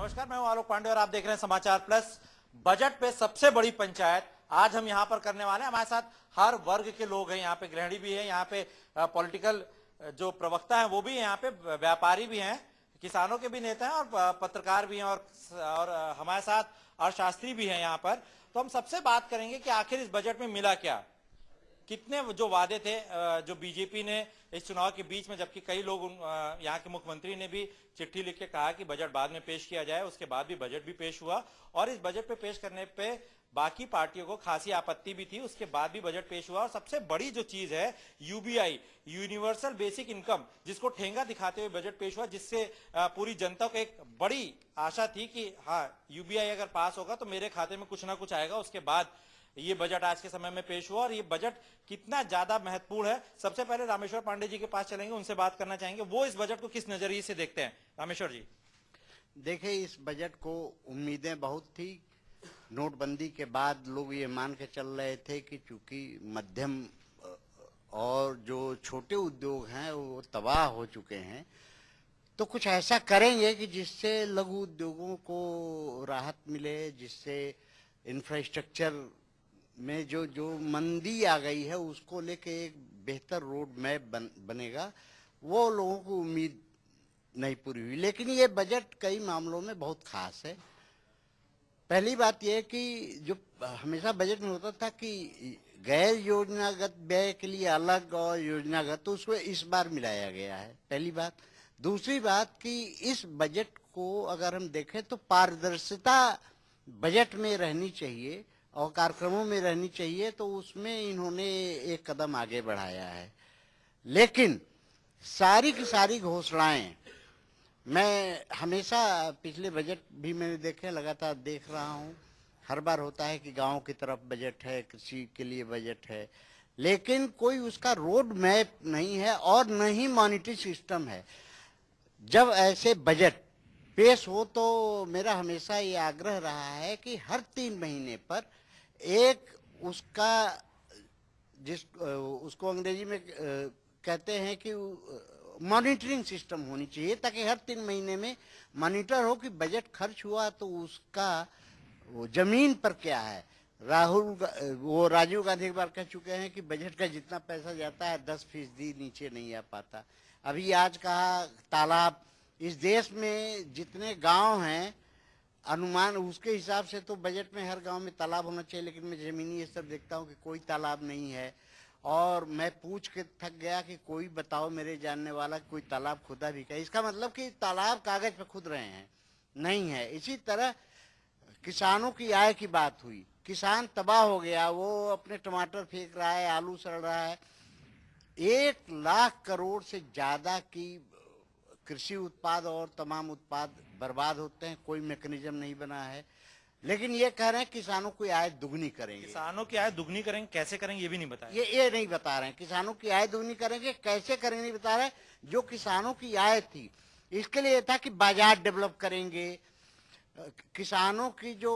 नमस्कार मैं हूं आलोक पांडे और आप देख रहे हैं समाचार प्लस बजट पे सबसे बड़ी पंचायत आज हम यहाँ पर करने वाले हैं हमारे साथ हर वर्ग के लोग हैं यहाँ पे गृहिणी भी है यहाँ पे पॉलिटिकल जो प्रवक्ता है वो भी यहाँ पे व्यापारी भी हैं किसानों के भी नेता हैं और पत्रकार भी हैं और और हमारे साथ अर्थशास्त्री भी हैं यहाँ पर तो हम सबसे बात करेंगे कि आखिर इस बजट में मिला क्या कितने जो वादे थे जो बीजेपी ने इस चुनाव के बीच में जबकि कई लोग यहाँ के मुख्यमंत्री ने भी चिट्ठी लिख के कहा कि बजट बाद में पेश किया जाए उसके बाद भी बजट भी पेश हुआ और इस बजट पे पेश करने पे बाकी पार्टियों को खासी आपत्ति भी थी उसके बाद भी बजट पेश हुआ और सबसे बड़ी जो चीज है यूबीआई यूनिवर्सल बेसिक इनकम जिसको ठेंगा दिखाते हुए बजट पेश हुआ जिससे पूरी जनता को एक बड़ी आशा थी कि हाँ यूबीआई अगर पास होगा तो मेरे खाते में कुछ ना कुछ आएगा उसके बाद ये बजट आज के समय में पेश हुआ और ये बजट कितना ज्यादा महत्वपूर्ण है सबसे पहले रामेश्वर पांडे जी के पास चलेंगे उनसे बात करना चाहेंगे वो इस बजट को किस नजरिए से देखते हैं रामेश्वर जी देखे इस बजट को उम्मीदें बहुत थी नोटबंदी के बाद लोग ये मान के चल रहे थे कि चूंकि मध्यम और जो छोटे उद्योग हैं वो तबाह हो चुके हैं तो कुछ ऐसा करेंगे कि जिससे लघु उद्योगों को राहत मिले जिससे इंफ्रास्ट्रक्चर में जो जो मंदी आ गई है उसको लेके एक बेहतर रोड मैप बन, बनेगा वो लोगों को उम्मीद नहीं पूरी हुई लेकिन ये बजट कई मामलों में बहुत खास है पहली बात यह कि जो हमेशा बजट में होता था कि गैर योजनागत व्यय के लिए अलग और योजनागत तो उसको इस बार मिलाया गया है पहली बात दूसरी बात कि इस बजट को अगर हम देखें तो पारदर्शिता बजट में रहनी चाहिए और कार्यक्रमों में रहनी चाहिए तो उसमें इन्होंने एक कदम आगे बढ़ाया है लेकिन सारी की सारी घोषणाएं मैं हमेशा पिछले बजट भी मैंने देखे लगातार देख रहा हूं हर बार होता है कि गांव की तरफ बजट है कृषि के लिए बजट है लेकिन कोई उसका रोड मैप नहीं है और न ही मॉनिटरी सिस्टम है जब ऐसे बजट पेश हो तो मेरा हमेशा ये आग्रह रहा है कि हर तीन महीने पर एक उसका जिस उसको अंग्रेजी में कहते हैं कि मॉनिटरिंग सिस्टम होनी चाहिए ताकि हर तीन महीने में मॉनिटर हो कि बजट खर्च हुआ तो उसका वो जमीन पर क्या है राहुल वो राजीव गांधी एक बार कह चुके हैं कि बजट का जितना पैसा जाता है दस फीसदी नीचे नहीं आ पाता अभी आज कहा तालाब इस देश में जितने गांव हैं अनुमान उसके हिसाब से तो बजट में हर गांव में तालाब होना चाहिए लेकिन मैं ज़मीनी स्तर देखता हूँ कि कोई तालाब नहीं है और मैं पूछ के थक गया कि कोई बताओ मेरे जानने वाला कोई तालाब खुदा भी क्या इसका मतलब कि तालाब कागज पर खुद रहे हैं नहीं है इसी तरह किसानों की आय की बात हुई किसान तबाह हो गया वो अपने टमाटर फेंक रहा है आलू सड़ रहा है एक लाख करोड़ से ज़्यादा की कृषि उत्पाद और तमाम उत्पाद बर्बाद होते हैं कोई मैकेनिज्म नहीं बना है लेकिन ये कह रहे हैं किसानों की आय दुगनी करेंगे किसानों की आय दुगनी करेंगे कैसे करेंगे ये भी नहीं बता ये ये नहीं बता रहे हैं किसानों की आय दुगनी करेंगे कैसे करेंगे नहीं बता रहे जो किसानों की आय थी इसके लिए था कि बाजार डेवलप करेंगे किसानों की जो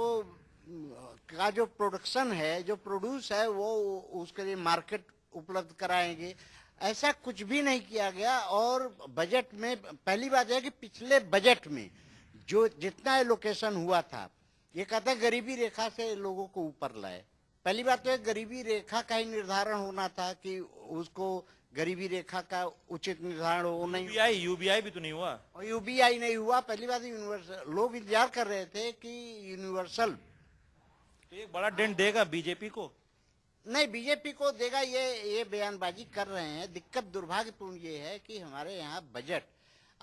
का जो प्रोडक्शन है जो प्रोड्यूस है वो उसके लिए मार्केट उपलब्ध कराएंगे ऐसा कुछ भी नहीं किया गया और बजट में पहली बात यह कि पिछले बजट में जो जितना एलोकेशन हुआ था ये कहता गरीबी रेखा से लोगों को ऊपर लाए पहली बात तो है गरीबी रेखा का ही निर्धारण होना था कि उसको गरीबी रेखा का उचित निर्धारण हो नहीं यूबीआई यूबीआई भी तो नहीं हुआ और यूबीआई नहीं हुआ पहली बात यूनिवर्सल लोग इंतजार कर रहे थे कि यूनिवर्सल तो एक बड़ा डेंट देगा बीजेपी को नहीं बीजेपी को देगा ये ये बयानबाजी कर रहे हैं दिक्कत दुर्भाग्यपूर्ण ये है कि हमारे यहाँ बजट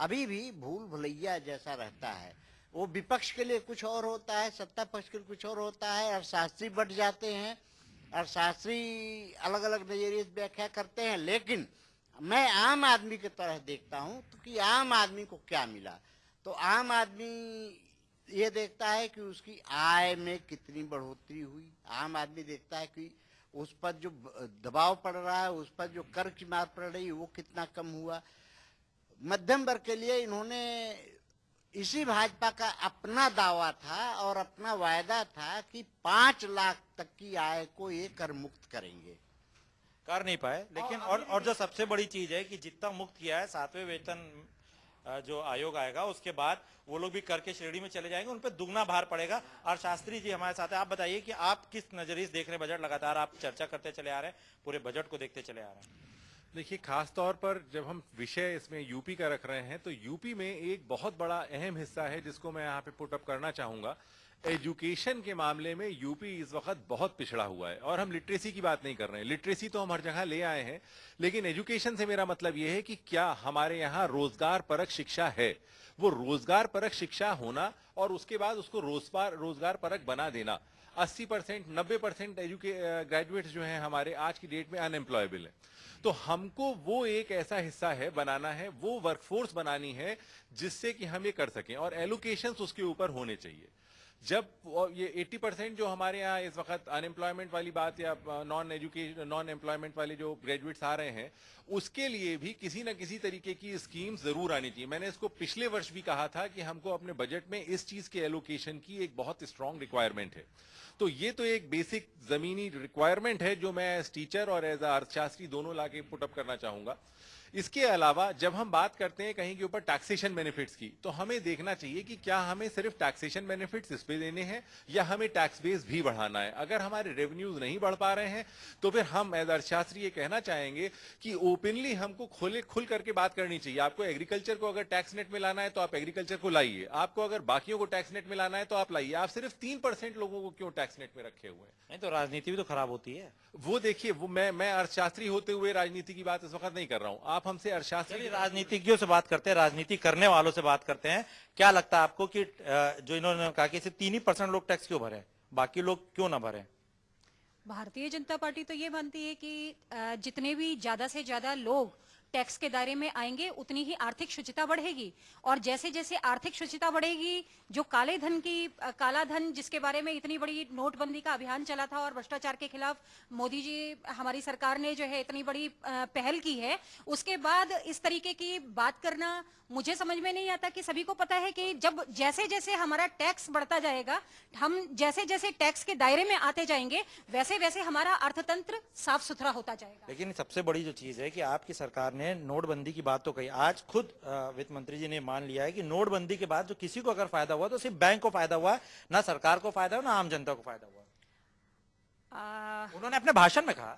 अभी भी भूल भुलैया जैसा रहता है वो विपक्ष के लिए कुछ और होता है सत्ता पक्ष के लिए कुछ और होता है अर्थशास्त्री बढ़ जाते हैं अर्थशास्त्री अलग अलग नजरिए व्याख्या करते हैं लेकिन मैं आम आदमी की तरह देखता हूँ तो कि आम आदमी को क्या मिला तो आम आदमी ये देखता है कि उसकी आय में कितनी बढ़ोतरी हुई आम आदमी देखता है कि उस पर जो दबाव पड़ रहा है उस पर जो कर की मार पड़ रही है वो कितना कम हुआ मध्यम वर्ग के लिए इन्होंने इसी भाजपा का अपना दावा था और अपना वायदा था कि पांच लाख तक की आय को ये कर मुक्त करेंगे कर नहीं पाए लेकिन और और जो सबसे बड़ी चीज है कि जितना मुक्त किया है सातवें वेतन जो आयोग आएगा उसके बाद वो लोग भी करके श्रेणी में चले जाएंगे उन पर दुगना भार पड़ेगा और शास्त्री जी हमारे साथ है आप बताइए कि आप किस नजरिए देख रहे बजट लगातार आप चर्चा करते चले आ रहे हैं पूरे बजट को देखते चले आ रहे हैं देखिए खास तौर पर जब हम विषय इसमें यूपी का रख रहे हैं तो यूपी में एक बहुत बड़ा अहम हिस्सा है जिसको मैं यहाँ पे पुटअप करना चाहूंगा एजुकेशन के मामले में यूपी इस वक्त बहुत पिछड़ा हुआ है और हम लिटरेसी की बात नहीं कर रहे हैं लिटरेसी तो हम हर जगह ले आए हैं लेकिन एजुकेशन से मेरा मतलब यह है कि क्या हमारे यहाँ रोजगार परक शिक्षा है वो रोजगार परक शिक्षा होना और उसके बाद उसको रोजगार रोजगार परक बना देना अस्सी परसेंट नब्बे परसेंट एजुके ग्रेजुएट्स जो है हमारे आज की डेट में अनएम्प्लॉयबल है तो हमको वो एक ऐसा हिस्सा है बनाना है वो वर्कफोर्स बनानी है जिससे कि हम ये कर सकें और एलोकेशन उसके ऊपर होने चाहिए जब ये 80 परसेंट जो हमारे यहाँ इस वक्त अनएम्प्लॉयमेंट वाली बात या नॉन एजुकेशन नॉन एम्प्लॉयमेंट वाले जो ग्रेजुएट्स आ रहे हैं उसके लिए भी किसी न किसी तरीके की स्कीम जरूर आनी चाहिए मैंने इसको पिछले वर्ष भी कहा था कि हमको अपने बजट में इस चीज के एलोकेशन की एक बहुत स्ट्रांग रिक्वायरमेंट है तो ये तो एक बेसिक जमीनी रिक्वायरमेंट है जो मैं एज टीचर और एज अर्थशास्त्री दोनों लाके पुटअप करना चाहूंगा इसके अलावा जब हम बात करते हैं कहीं के ऊपर टैक्सेशन बेनिफिट्स की तो हमें देखना चाहिए कि क्या हमें सिर्फ टैक्सेशन बेनिफिट्स इस पे देने हैं या हमें टैक्स बेस भी बढ़ाना है अगर हमारे रेवेन्यूज नहीं बढ़ पा रहे हैं तो फिर हम एज अर्थशास्त्री ये कहना चाहेंगे कि ओपनली हमको खोले खुल करके बात करनी चाहिए आपको एग्रीकल्चर को अगर टैक्स नेट में लाना है तो आप एग्रीकल्चर को लाइए आपको अगर बाकियों को टैक्स नेट में लाना है तो आप लाइए आप सिर्फ तीन परसेंट लोगों को क्यों टैक्स नेट में रखे हुए हैं नहीं तो राजनीति भी तो खराब होती है वो देखिए वो मैं मैं अर्थशास्त्री होते हुए राजनीति की बात इस वक्त नहीं कर रहा हूँ आप आप हमसे अर्थशास्त्री राजनीतिज्ञों से बात करते हैं राजनीति करने वालों से बात करते हैं क्या लगता है आपको कि जो इन्होंने कहा कि सिर्फ तीन ही परसेंट लोग टैक्स क्यों भरे बाकी लोग क्यों ना भरे भारतीय जनता पार्टी तो ये मानती है कि जितने भी ज्यादा से ज्यादा लोग टैक्स के दायरे में आएंगे उतनी ही आर्थिक शुचिता बढ़ेगी और जैसे जैसे आर्थिक शुचिता बढ़ेगी जो काले धन की काला धन जिसके बारे में इतनी बड़ी नोटबंदी का अभियान चला था और भ्रष्टाचार के खिलाफ मोदी जी हमारी सरकार ने जो है इतनी बड़ी पहल की है उसके बाद इस तरीके की बात करना मुझे समझ में नहीं आता कि सभी को पता है कि जब जैसे जैसे हमारा टैक्स बढ़ता जाएगा हम जैसे जैसे टैक्स के दायरे में आते जाएंगे वैसे वैसे हमारा अर्थतंत्र साफ सुथरा होता जाएगा लेकिन सबसे बड़ी जो चीज है कि आपकी सरकार ने नोटबंदी की बात तो कही आज खुद वित्त मंत्री जी ने मान लिया है कि नोटबंदी के बाद जो किसी को अगर फायदा हुआ तो सिर्फ बैंक को फायदा हुआ ना सरकार को फायदा हुआ ना आम जनता को फायदा हुआ उन्होंने अपने भाषण में कहा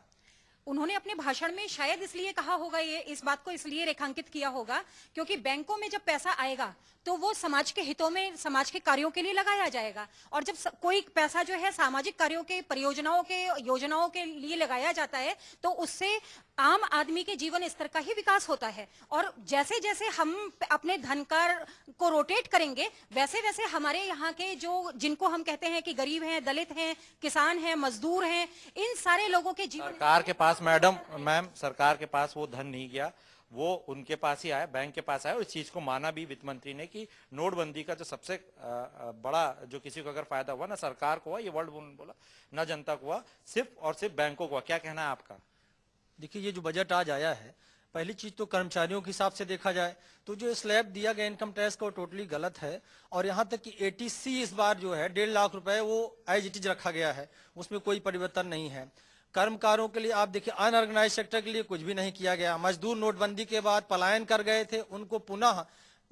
उन्होंने अपने भाषण में शायद इसलिए कहा होगा ये इस बात को इसलिए रेखांकित किया होगा क्योंकि बैंकों में जब पैसा आएगा तो वो समाज के हितों में समाज के कार्यों के लिए लगाया जाएगा और जब कोई पैसा जो है सामाजिक कार्यों के परियोजनाओं के योजनाओं के लिए लगाया जाता है तो उससे आम आदमी के जीवन स्तर का ही विकास होता है और जैसे जैसे हम अपने धन को रोटेट करेंगे वैसे वैसे हमारे यहाँ के जो जिनको हम कहते हैं कि गरीब हैं दलित हैं किसान हैं मजदूर हैं इन सारे लोगों के जीवन सरकार के पास मैडम मैम सरकार के पास वो धन नहीं गया वो उनके पास ही आया बैंक के पास आया और इस चीज को माना भी वित्त मंत्री ने कि नोटबंदी का जो सबसे बड़ा जो किसी को अगर फायदा हुआ ना सरकार को हुआ ये वर्ल्ड बोला ना जनता को हुआ सिर्फ और सिर्फ बैंकों को हुआ क्या कहना है आपका देखिए ये जो बजट आज आया है पहली चीज तो कर्मचारियों के हिसाब से देखा जाए तो जो स्लैब दिया गया इनकम टैक्स का वो टोटली गलत है और यहाँ तक कि एटीसी इस बार जो है डेढ़ लाख रुपए वो एज इट इज रखा गया है उसमें कोई परिवर्तन नहीं है कर्मकारों के लिए आप देखिए अनऑर्गेनाइज सेक्टर के लिए कुछ भी नहीं किया गया मजदूर नोटबंदी के बाद पलायन कर गए थे उनको पुनः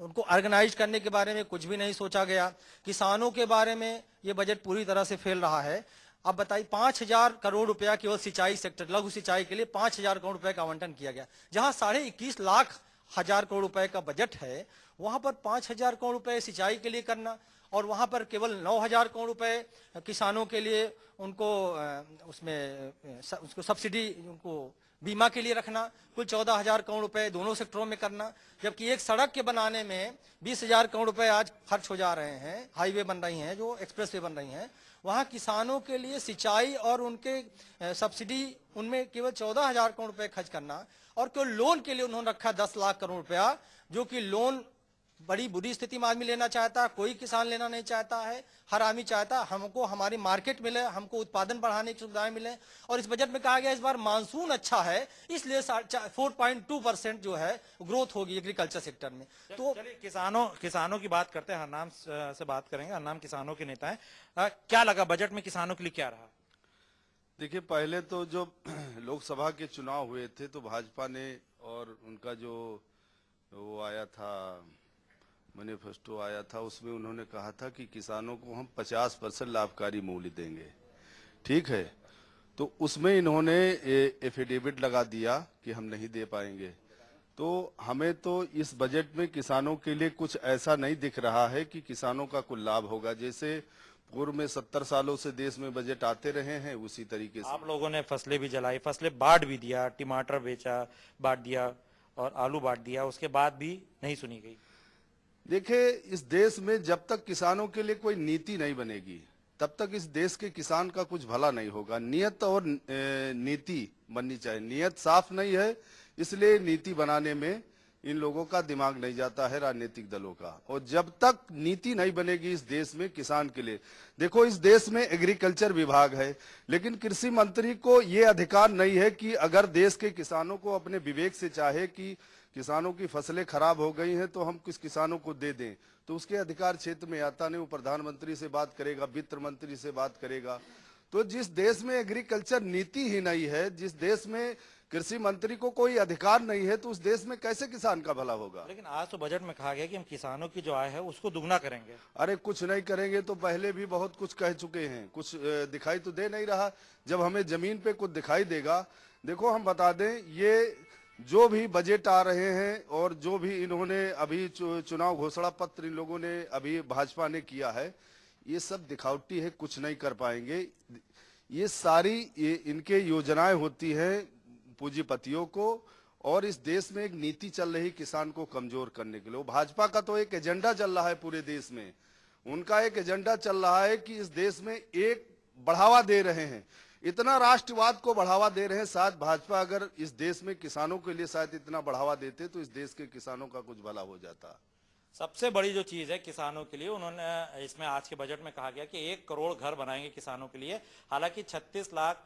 उनको ऑर्गेनाइज करने के बारे में कुछ भी नहीं सोचा गया किसानों के बारे में ये बजट पूरी तरह से फेल रहा है अब बताइए पांच हजार करोड़ रुपया केवल सिंचाई सेक्टर लघु सिंचाई के लिए पांच हजार करोड़ रुपए का आवंटन किया गया जहां साढ़े इक्कीस लाख हजार करोड़ रुपए का बजट है वहां पर पांच हजार करोड़ रुपए सिंचाई के लिए करना और वहां पर केवल नौ हजार करोड़ रुपए किसानों के लिए उनको उसमें उसको सब्सिडी उनको बीमा के लिए रखना कुल चौदह हजार करोड़ रुपए दोनों सेक्टरों में करना जबकि एक सड़क के बनाने में बीस हजार करोड़ रुपए आज खर्च हो जा रहे हैं हाईवे बन रही हैं जो एक्सप्रेस वे बन रही हैं वहाँ किसानों के लिए सिंचाई और उनके सब्सिडी उनमें केवल चौदह हजार करोड़ रुपए खर्च करना और केवल लोन के लिए उन्होंने रखा दस लाख करोड़ रुपया जो कि लोन बड़ी बुरी स्थिति में आदमी लेना चाहता है कोई किसान लेना नहीं चाहता है हर आदमी चाहता है हमको हमारी मार्केट मिले हमको उत्पादन बढ़ाने की सुविधाएं मिले और इस बजट में कहा गया इस बार मानसून अच्छा है इसलिए फोर पॉइंट टू परसेंट जो है ग्रोथ होगी एग्रीकल्चर सेक्टर में तो किसानों किसानों की बात करते हैं नाम से बात करेंगे नाम किसानों के नेता है क्या लगा बजट में किसानों के लिए क्या रहा देखिये पहले तो जो लोकसभा के चुनाव हुए थे तो भाजपा ने और उनका जो वो आया था मैनिफेस्टो आया था उसमें उन्होंने कहा था कि किसानों को हम 50 परसेंट लाभकारी मूल्य देंगे ठीक है तो उसमें इन्होंने एफिडेविट लगा दिया कि हम नहीं दे पाएंगे तो हमें तो इस बजट में किसानों के लिए कुछ ऐसा नहीं दिख रहा है कि किसानों का कुछ लाभ होगा जैसे पूर्व में सत्तर सालों से देश में बजट आते रहे हैं उसी तरीके से आप लोगों ने फसलें भी जलाई फसलें बांट भी दिया टमाटर बेचा बांट दिया और आलू बांट दिया उसके बाद भी नहीं सुनी गई देखिए इस देश में जब तक किसानों के लिए कोई नीति नहीं बनेगी तब तक इस देश के किसान का कुछ भला नहीं होगा नियत और नीति बननी चाहिए नियत साफ नहीं है इसलिए नीति बनाने में इन लोगों का दिमाग नहीं जाता है राजनीतिक दलों का और जब तक नीति नहीं बनेगी इस देश में किसान के लिए देखो इस देश में एग्रीकल्चर विभाग है लेकिन कृषि मंत्री को ये अधिकार नहीं है कि अगर देश के किसानों को अपने विवेक से चाहे कि किसानों की फसलें खराब हो गई हैं तो हम किस किसानों को दे दें तो उसके अधिकार क्षेत्र में आता नहीं वो प्रधानमंत्री से बात करेगा वित्त मंत्री से बात करेगा तो जिस देश में एग्रीकल्चर नीति ही नहीं है जिस देश में कृषि मंत्री को कोई अधिकार नहीं है तो उस देश में कैसे किसान का भला होगा लेकिन आज तो बजट में कहा गया कि हम किसानों की जो आय है उसको दुगना करेंगे अरे कुछ नहीं करेंगे तो पहले भी बहुत कुछ कह चुके हैं कुछ दिखाई तो दे नहीं रहा जब हमें जमीन पे कुछ दिखाई देगा देखो हम बता दें ये जो भी बजट आ रहे हैं और जो भी इन्होंने अभी चुनाव घोषणा पत्र इन लोगों ने अभी भाजपा ने किया है ये सब दिखावटी है कुछ नहीं कर पाएंगे ये सारी ये इनके योजनाएं होती हैं पूंजीपतियों को और इस देश में एक नीति चल रही किसान को कमजोर करने के लिए भाजपा का तो एक एजेंडा चल रहा है पूरे देश में उनका एक एजेंडा चल रहा है कि इस देश में एक बढ़ावा दे रहे हैं इतना राष्ट्रवाद को बढ़ावा दे रहे हैं साथ भाजपा अगर इस देश में किसानों के लिए शायद इतना बढ़ावा देते तो इस देश के किसानों का कुछ भला हो जाता सबसे बड़ी जो चीज़ है किसानों के लिए उन्होंने इसमें आज के बजट में कहा गया कि एक करोड़ घर बनाएंगे किसानों के लिए हालांकि 36 लाख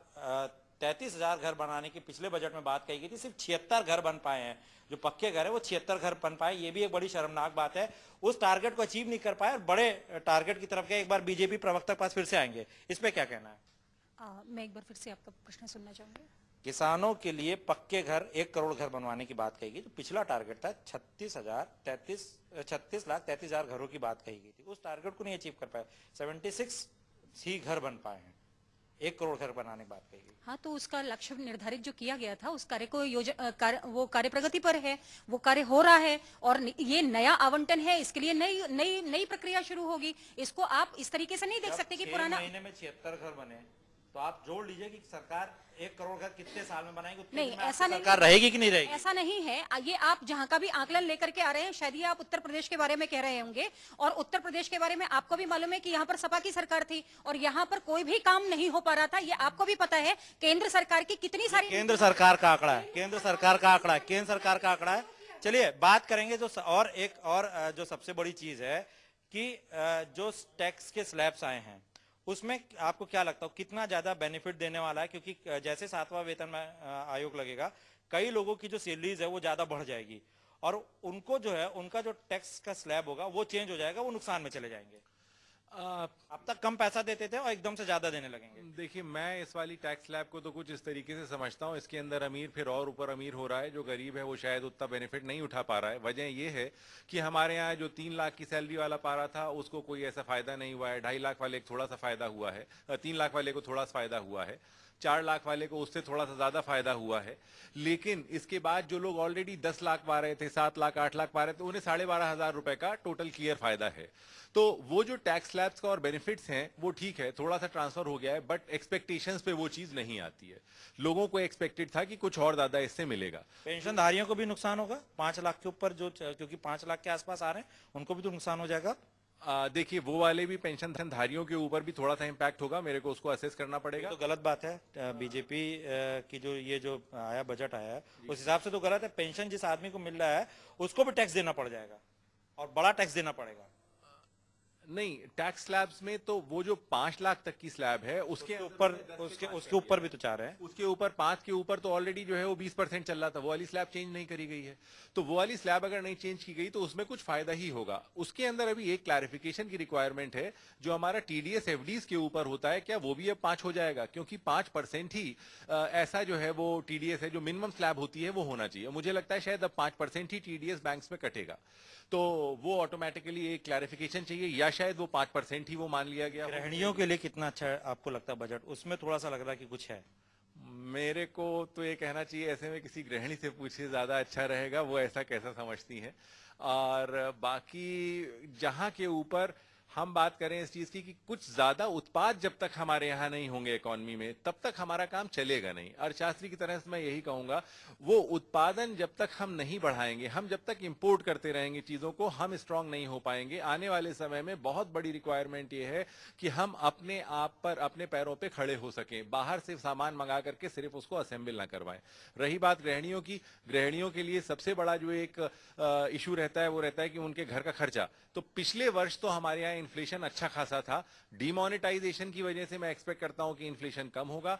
तैतीस हजार घर बनाने की पिछले बजट में बात कही गई थी सिर्फ छिहत्तर घर बन पाए हैं जो पक्के घर है वो छिहत्तर घर बन पाए ये भी एक बड़ी शर्मनाक बात है उस टारगेट को अचीव नहीं कर पाए और बड़े टारगेट की तरफ गए एक बार बीजेपी प्रवक्ता पास फिर से आएंगे इसमें क्या कहना है आ, मैं एक बार फिर से आपका प्रश्न सुनना चाहूंगी किसानों के लिए पक्के घर एक करोड़ घर बनवाने की बात कही गई तो पिछला टारगेट था छत्तीस हजार तैतीस छत्तीस लाख तैतीस हजार घरों की बात कही गई थी उस टारगेट को नहीं अचीव कर पाए सेवेंटी सिक्स ही घर बन पाए हैं एक करोड़ घर बनाने की बात कही गई हाँ तो उसका लक्ष्य निर्धारित जो किया गया था उस कार्य को कार, वो कार्य प्रगति पर है वो कार्य हो रहा है और ये नया आवंटन है इसके लिए नई नई नई प्रक्रिया शुरू होगी इसको आप इस तरीके से नहीं देख सकते कि पुराना महीने में छिहत्तर घर बने तो आप जोड़ लीजिए कि सरकार एक करोड़ घर कितने साल में बनाएगी नहीं ऐसा नहीं सरकार रहेगी कि नहीं रहेगी ऐसा नहीं है ये आप जहां का भी आंकलन लेकर के आ रहे हैं शायद ये आप उत्तर प्रदेश के बारे में कह रहे होंगे और उत्तर प्रदेश के बारे में आपको भी मालूम है कि यहाँ पर सपा की सरकार थी और यहाँ पर कोई भी काम नहीं हो पा रहा था ये आपको भी पता है केंद्र सरकार की कितनी सारी केंद्र सरकार का आंकड़ा है केंद्र सरकार का आंकड़ा है केंद्र सरकार का आंकड़ा है चलिए बात करेंगे जो और एक और जो सबसे बड़ी चीज है कि जो टैक्स के स्लैब्स आए हैं उसमें आपको क्या लगता है कितना ज्यादा बेनिफिट देने वाला है क्योंकि जैसे सातवां वेतन आयोग लगेगा कई लोगों की जो सैलरीज है वो ज्यादा बढ़ जाएगी और उनको जो है उनका जो टैक्स का स्लैब होगा वो चेंज हो जाएगा वो नुकसान में चले जाएंगे अब तक कम पैसा देते थे और एकदम से ज्यादा देने लगेंगे देखिए मैं इस वाली टैक्स लैब को तो कुछ इस तरीके से समझता हूँ इसके अंदर अमीर फिर और ऊपर अमीर हो रहा है जो गरीब है वो शायद उतना बेनिफिट नहीं उठा पा रहा है वजह ये है कि हमारे यहाँ जो तीन लाख की सैलरी वाला पा रहा था उसको कोई ऐसा फायदा नहीं हुआ है ढाई लाख वाले को थोड़ा सा फायदा हुआ है तीन लाख वाले को थोड़ा सा फायदा हुआ है चार लाख वाले को उससे थोड़ा सा ज्यादा फायदा हुआ है लेकिन इसके बाद जो लोग ऑलरेडी दस लाख पा रहे थे सात लाख आठ लाख पा रहे थे उन्हें साढ़े बारह हजार रुपए का टोटल क्लियर फायदा है तो वो जो टैक्स स्लैब्स का और बेनिफिट्स हैं वो ठीक है थोड़ा सा ट्रांसफर हो गया है बट एक्सपेक्टेशंस पे वो चीज नहीं आती है लोगों को एक्सपेक्टेड था कि कुछ और ज्यादा इससे मिलेगा पेंशनधारियों को भी नुकसान होगा पांच लाख के ऊपर जो क्योंकि पांच लाख के आसपास आ रहे हैं उनको भी तो नुकसान हो जाएगा देखिए वो वाले भी पेंशन धारियों के ऊपर भी थोड़ा सा इम्पैक्ट होगा मेरे को उसको असेस करना पड़ेगा तो गलत बात है बीजेपी की जो ये जो आया बजट आया है उस हिसाब से तो गलत है पेंशन जिस आदमी को मिल रहा है उसको भी टैक्स देना पड़ जाएगा और बड़ा टैक्स देना पड़ेगा नहीं टैक्स स्लैब्स में तो वो जो पांच लाख तक की स्लैब है उसके ऊपर उसके उसके ऊपर भी तो चाह रहे हैं उसके ऊपर पांच के ऊपर तो ऑलरेडी जो है वो बीस परसेंट चल रहा था वो वाली स्लैब चेंज नहीं करी गई है तो वो वाली स्लैब अगर नहीं चेंज की गई तो उसमें कुछ फायदा ही होगा उसके अंदर अभी एक क्लैरिफिकेशन की रिक्वायरमेंट है जो हमारा टीडीएस एफडीज के ऊपर होता है क्या वो भी अब पांच हो जाएगा क्योंकि पांच परसेंट ही ऐसा जो है वो टीडीएस है जो मिनिमम स्लैब होती है वो होना चाहिए मुझे लगता है शायद अब पांच परसेंट ही टीडीएस बैंक में कटेगा तो वो ऑटोमेटिकली एक क्लैरिफिकेशन चाहिए या शायद वो पांच परसेंट ही वो मान लिया गया गृहणियों के लिए कितना अच्छा है आपको लगता है बजट उसमें थोड़ा सा लग रहा है कि कुछ है मेरे को तो ये कहना चाहिए ऐसे में किसी गृहिणी से पूछिए ज्यादा अच्छा रहेगा वो ऐसा कैसा समझती है और बाकी जहां के ऊपर हम बात करें इस चीज की कि कुछ ज्यादा उत्पाद जब तक हमारे यहां नहीं होंगे इकोनॉमी में तब तक हमारा काम चलेगा नहीं अर्थशास्त्री की तरह से मैं यही कहूंगा वो उत्पादन जब तक हम नहीं बढ़ाएंगे हम जब तक इम्पोर्ट करते रहेंगे चीजों को हम स्ट्रांग नहीं हो पाएंगे आने वाले समय में बहुत बड़ी रिक्वायरमेंट ये है कि हम अपने आप पर अपने पैरों पर खड़े हो सके बाहर से सामान मंगा करके सिर्फ उसको असेंबल ना करवाए रही बात गृहणियों की गृहणियों के लिए सबसे बड़ा जो एक इशू रहता है वो रहता है कि उनके घर का खर्चा तो पिछले वर्ष तो हमारे यहाँ इन्फ्लेशन अच्छा खासा था डिमोनिटाइजेशन की वजह से मैं एक्सपेक्ट करता हूं कि इन्फ्लेशन कम होगा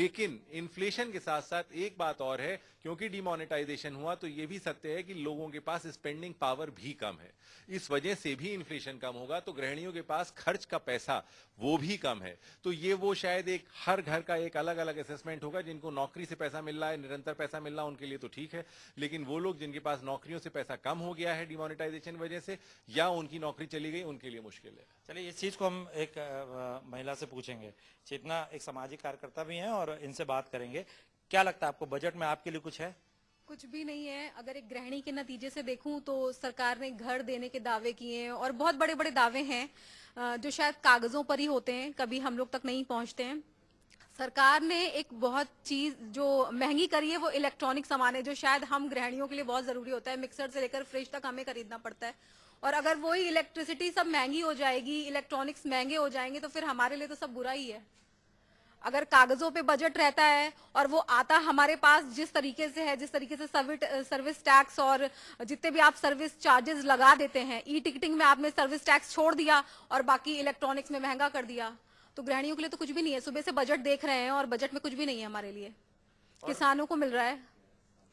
लेकिन इन्फ्लेशन के साथ साथ एक बात और है क्योंकि डिमोनेटाइजेशन हुआ तो ये भी सत्य है कि लोगों के पास स्पेंडिंग पावर भी कम है इस वजह से भी इन्फ्लेशन कम होगा तो गृहणियों के पास खर्च का पैसा वो भी कम है तो ये वो शायद एक हर घर का एक अलग अलग असेसमेंट होगा जिनको नौकरी से पैसा मिल रहा है निरंतर पैसा मिल रहा है उनके लिए तो ठीक है लेकिन वो लोग जिनके पास नौकरियों से पैसा कम हो गया है डिमोनिटाइजेशन वजह से या उनकी नौकरी चली गई उनके लिए मुश्किल है चलिए इस चीज को हम एक महिला से पूछेंगे चेतना एक सामाजिक कार्यकर्ता भी है और इनसे बात करेंगे क्या लगता है आपको बजट में आपके लिए कुछ है कुछ भी नहीं है अगर एक गृहिणी के नतीजे से देखूं तो सरकार ने घर देने के दावे किए हैं और बहुत बड़े बड़े दावे हैं जो शायद कागजों पर ही होते हैं कभी हम लोग तक नहीं पहुंचते हैं सरकार ने एक बहुत चीज जो महंगी करी है वो इलेक्ट्रॉनिक सामान है जो शायद हम गृहणियों के लिए बहुत जरूरी होता है मिक्सर से लेकर फ्रिज तक हमें खरीदना पड़ता है और अगर वही इलेक्ट्रिसिटी सब महंगी हो जाएगी इलेक्ट्रॉनिक्स महंगे हो जाएंगे तो फिर हमारे लिए तो सब बुरा ही है अगर कागजों पे बजट रहता है और वो आता हमारे पास जिस तरीके से है जिस तरीके से सर्विस टैक्स और जितने भी आप सर्विस चार्जेस लगा देते हैं ई टिकटिंग में आपने सर्विस टैक्स छोड़ दिया और बाकी इलेक्ट्रॉनिक्स में महंगा कर दिया तो ग्रहणियों के लिए तो कुछ भी नहीं है सुबह से बजट देख रहे हैं और बजट में कुछ भी नहीं है हमारे लिए किसानों को मिल रहा है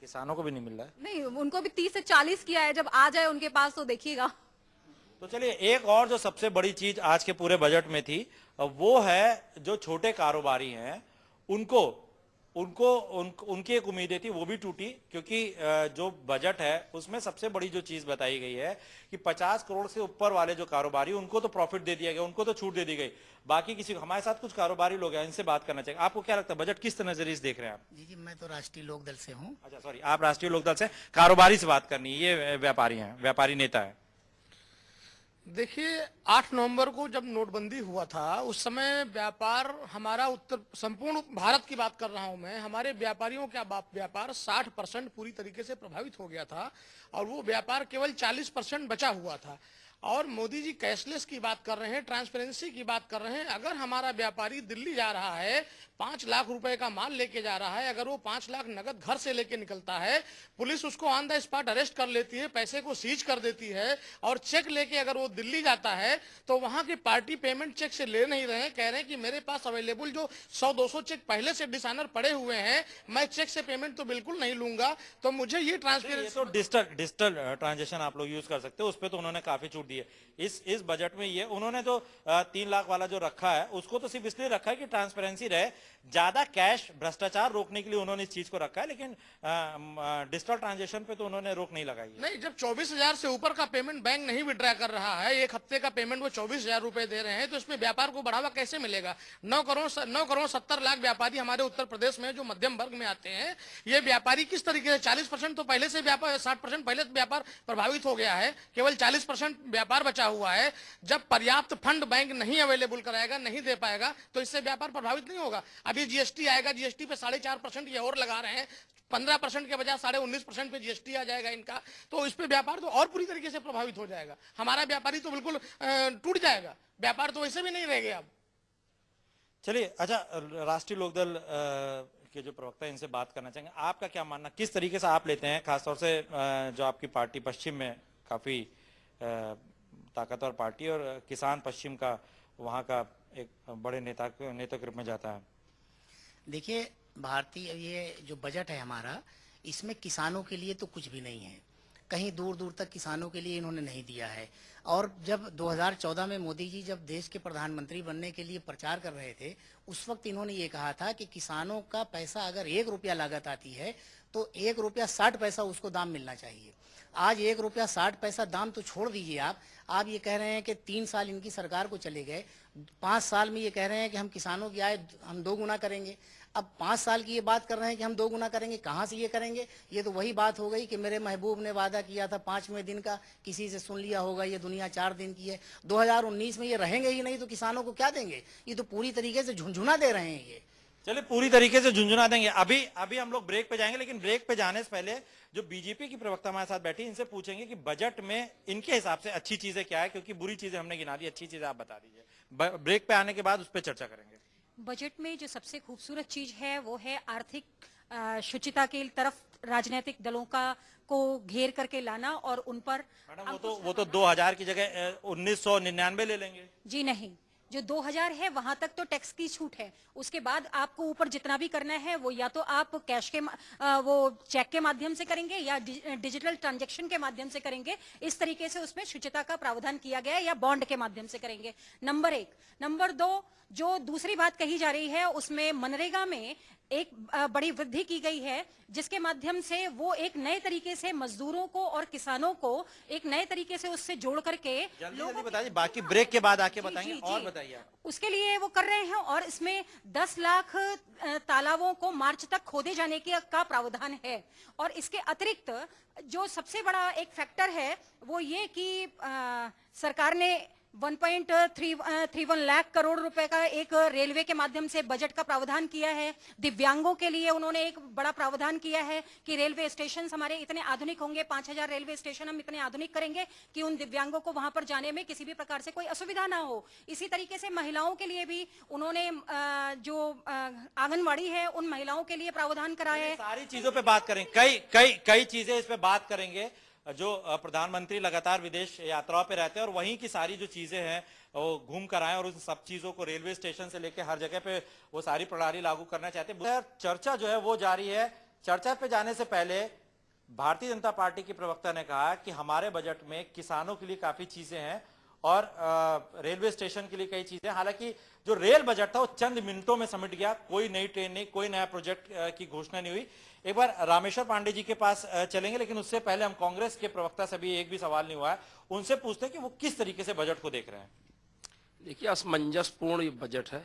किसानों को भी नहीं मिल रहा है नहीं उनको भी तीस से चालीस किया है जब आ जाए उनके पास तो देखिएगा तो चलिए एक और जो सबसे बड़ी चीज आज के पूरे बजट में थी वो है जो छोटे कारोबारी हैं उनको उनको उन, उनकी एक उम्मीदें थी वो भी टूटी क्योंकि जो बजट है उसमें सबसे बड़ी जो चीज बताई गई है कि 50 करोड़ से ऊपर वाले जो कारोबारी उनको तो प्रॉफिट दे दिया गया उनको तो छूट दे दी गई बाकी किसी हमारे साथ कुछ कारोबारी लोग हैं इनसे बात करना चाहिए आपको क्या लगता है बजट किस नजरिए देख रहे हैं आप जी जी मैं तो राष्ट्रीय लोकदल से हूँ अच्छा सॉरी आप राष्ट्रीय लोकदल से कारोबारी से बात करनी ये व्यापारी है व्यापारी नेता है देखिए आठ नवंबर को जब नोटबंदी हुआ था उस समय व्यापार हमारा उत्तर संपूर्ण भारत की बात कर रहा हूं मैं हमारे व्यापारियों का व्यापार 60 परसेंट पूरी तरीके से प्रभावित हो गया था और वो व्यापार केवल 40 परसेंट बचा हुआ था और मोदी जी कैशलेस की बात कर रहे हैं ट्रांसपेरेंसी की बात कर रहे हैं अगर हमारा व्यापारी दिल्ली जा रहा है पांच लाख रुपए का माल लेके जा रहा है अगर वो पांच लाख नगद घर से लेके निकलता है पुलिस उसको ऑन द स्पॉट अरेस्ट कर लेती है पैसे को सीज कर देती है और चेक लेके अगर वो दिल्ली जाता है तो वहां की पार्टी पेमेंट चेक से ले नहीं रहे कह रहे हैं कि मेरे पास अवेलेबल जो सौ दो चेक पहले से डिसाइनर पड़े हुए हैं मैं चेक से पेमेंट तो बिल्कुल नहीं लूंगा तो मुझे ये तो ट्रांसपेरेंसी डिजिटल डिजिटल ट्रांजेक्शन आप लोग यूज कर सकते हो उस पर तो उन्होंने काफी छूट दी है इस इस बजट में ये उन्होंने तो तीन लाख वाला जो रखा है उसको तो सिर्फ इसलिए रखा है कि ट्रांसपेरेंसी रहे ज्यादा कैश भ्रष्टाचार रोकने के लिए उन्होंने इस चीज को रखा है लेकिन डिजिटल ट्रांजेक्शन पे तो उन्होंने रोक नहीं लगाई नहीं जब चौबीस से ऊपर का पेमेंट बैंक नहीं विड्रॉ कर रहा है एक हफ्ते का पेमेंट वो चौबीस हजार दे रहे हैं तो इसमें व्यापार को बढ़ावा कैसे मिलेगा नौ करोड़ नौ करोड़ सत्तर लाख व्यापारी हमारे उत्तर प्रदेश में जो मध्यम वर्ग में आते हैं ये व्यापारी किस तरीके से चालीस परसेंट तो पहले से व्यापार साठ परसेंट पहले व्यापार प्रभावित हो गया है केवल चालीस परसेंट व्यापार बचा हुआ है जब पर्याप्त फंड बैंक नहीं अवेलेबल कराएगा नहीं दे पाएगा तो इससे व्यापार प्रभावित नहीं होगा अभी जीएसटी आएगा जीएसटी पे साढ़े चार परसेंट ये और लगा रहे हैं पंद्रह परसेंट के बजाय साढ़े उन्नीस परसेंट पे जीएसटी आ जाएगा इनका तो इस पर व्यापार तो और पूरी तरीके से प्रभावित हो जाएगा हमारा व्यापारी तो बिल्कुल टूट जाएगा व्यापार तो वैसे भी नहीं रह गया अब चलिए अच्छा राष्ट्रीय लोकदल के जो प्रवक्ता इनसे बात करना चाहेंगे आपका क्या मानना किस तरीके से आप लेते हैं खासतौर से जो आपकी पार्टी पश्चिम में काफी ताकतवर पार्टी और किसान पश्चिम का वहाँ का एक बड़े नेता नेता के रूप में जाता है देखिए भारतीय ये जो बजट है हमारा इसमें किसानों के लिए तो कुछ भी नहीं है कहीं दूर दूर तक किसानों के लिए इन्होंने नहीं दिया है और जब 2014 में मोदी जी जब देश के प्रधानमंत्री बनने के लिए प्रचार कर रहे थे उस वक्त इन्होंने ये कहा था कि किसानों का पैसा अगर एक रुपया लागत आती है तो एक रुपया साठ पैसा उसको दाम मिलना चाहिए आज एक रुपया साठ पैसा दाम तो छोड़ दीजिए आप आप ये कह रहे हैं कि तीन साल इनकी सरकार को चले गए पाँच साल में ये कह रहे हैं कि हम किसानों की आय हम दो गुना करेंगे अब पाँच साल की ये बात कर रहे हैं कि हम दो गुना करेंगे कहाँ से ये करेंगे ये तो वही बात हो गई कि मेरे महबूब ने वादा किया था पाँचवें दिन का किसी से सुन लिया होगा ये दुनिया चार दिन की है 2019 में ये रहेंगे ही नहीं तो किसानों को क्या देंगे ये तो पूरी तरीके से झुंझुना दे रहे हैं ये चले पूरी तरीके से झुंझुना देंगे अभी अभी हम लोग ब्रेक पे जाएंगे लेकिन ब्रेक पे जाने से पहले जो बीजेपी की प्रवक्ता हमारे साथ बैठी इनसे पूछेंगे कि बजट में इनके हिसाब से अच्छी चीजें क्या है क्योंकि बुरी चीजें हमने गिना दी अच्छी चीजें आप बता दीजिए ब्रेक पे आने के बाद उस पर चर्चा करेंगे बजट में जो सबसे खूबसूरत चीज है वो है आर्थिक शुचिता के तरफ राजनीतिक दलों का को घेर करके लाना और उन पर वो तो वो तो 2000 की जगह 1999 ले लेंगे जी नहीं जो 2000 है वहां तक तो टैक्स की छूट है उसके बाद आपको ऊपर जितना भी करना है वो या तो आप कैश के वो चेक के माध्यम से करेंगे या डिजिटल ट्रांजेक्शन के माध्यम से करेंगे इस तरीके से उसमें शुचिता का प्रावधान किया गया है या बॉन्ड के माध्यम से करेंगे नंबर एक नंबर दो जो दूसरी बात कही जा रही है उसमें मनरेगा में एक बड़ी वृद्धि की गई है जिसके माध्यम से वो एक नए तरीके से मजदूरों को और किसानों को एक नए तरीके से उससे जोड़ करके बताइए बाकी ब्रेक के बाद आके बताएंगे और बताइए उसके लिए वो कर रहे हैं और इसमें दस लाख तालाबों को मार्च तक खोदे जाने के का प्रावधान है और इसके अतिरिक्त जो सबसे बड़ा एक फैक्टर है वो ये की आ, सरकार ने 1.31 लाख करोड़ रुपए का एक रेलवे के माध्यम से बजट का प्रावधान किया है दिव्यांगों के लिए उन्होंने एक बड़ा प्रावधान किया है कि रेलवे स्टेशन हमारे इतने आधुनिक होंगे 5000 रेलवे स्टेशन हम इतने आधुनिक करेंगे कि उन दिव्यांगों को वहां पर जाने में किसी भी प्रकार से कोई असुविधा ना हो इसी तरीके से महिलाओं के लिए भी उन्होंने जो आंगनबाड़ी है उन महिलाओं के लिए प्रावधान कराया है सारी चीजों पर बात करें कई कई कई चीजें इस पर बात करेंगे जो प्रधानमंत्री लगातार विदेश यात्राओं पे रहते हैं और वहीं की सारी जो चीज़ें हैं वो घूम कर आए और उन सब चीज़ों को रेलवे स्टेशन से लेकर हर जगह पे वो सारी प्रणाली लागू करना चाहते हैं चर्चा जो है वो जारी है चर्चा पे जाने से पहले भारतीय जनता पार्टी के प्रवक्ता ने कहा कि हमारे बजट में किसानों के लिए काफ़ी चीज़ें हैं और रेलवे स्टेशन के लिए कई चीजें हालांकि जो रेल बजट था वो चंद मिनटों में समिट गया कोई नई ट्रेन नहीं कोई नया प्रोजेक्ट की घोषणा नहीं हुई एक बार रामेश्वर पांडे जी के पास चलेंगे लेकिन उससे पहले हम कांग्रेस के प्रवक्ता से भी एक भी सवाल नहीं हुआ है उनसे पूछते हैं कि वो किस तरीके से बजट को देख रहे हैं देखिए असमंजसपूर्ण ये बजट है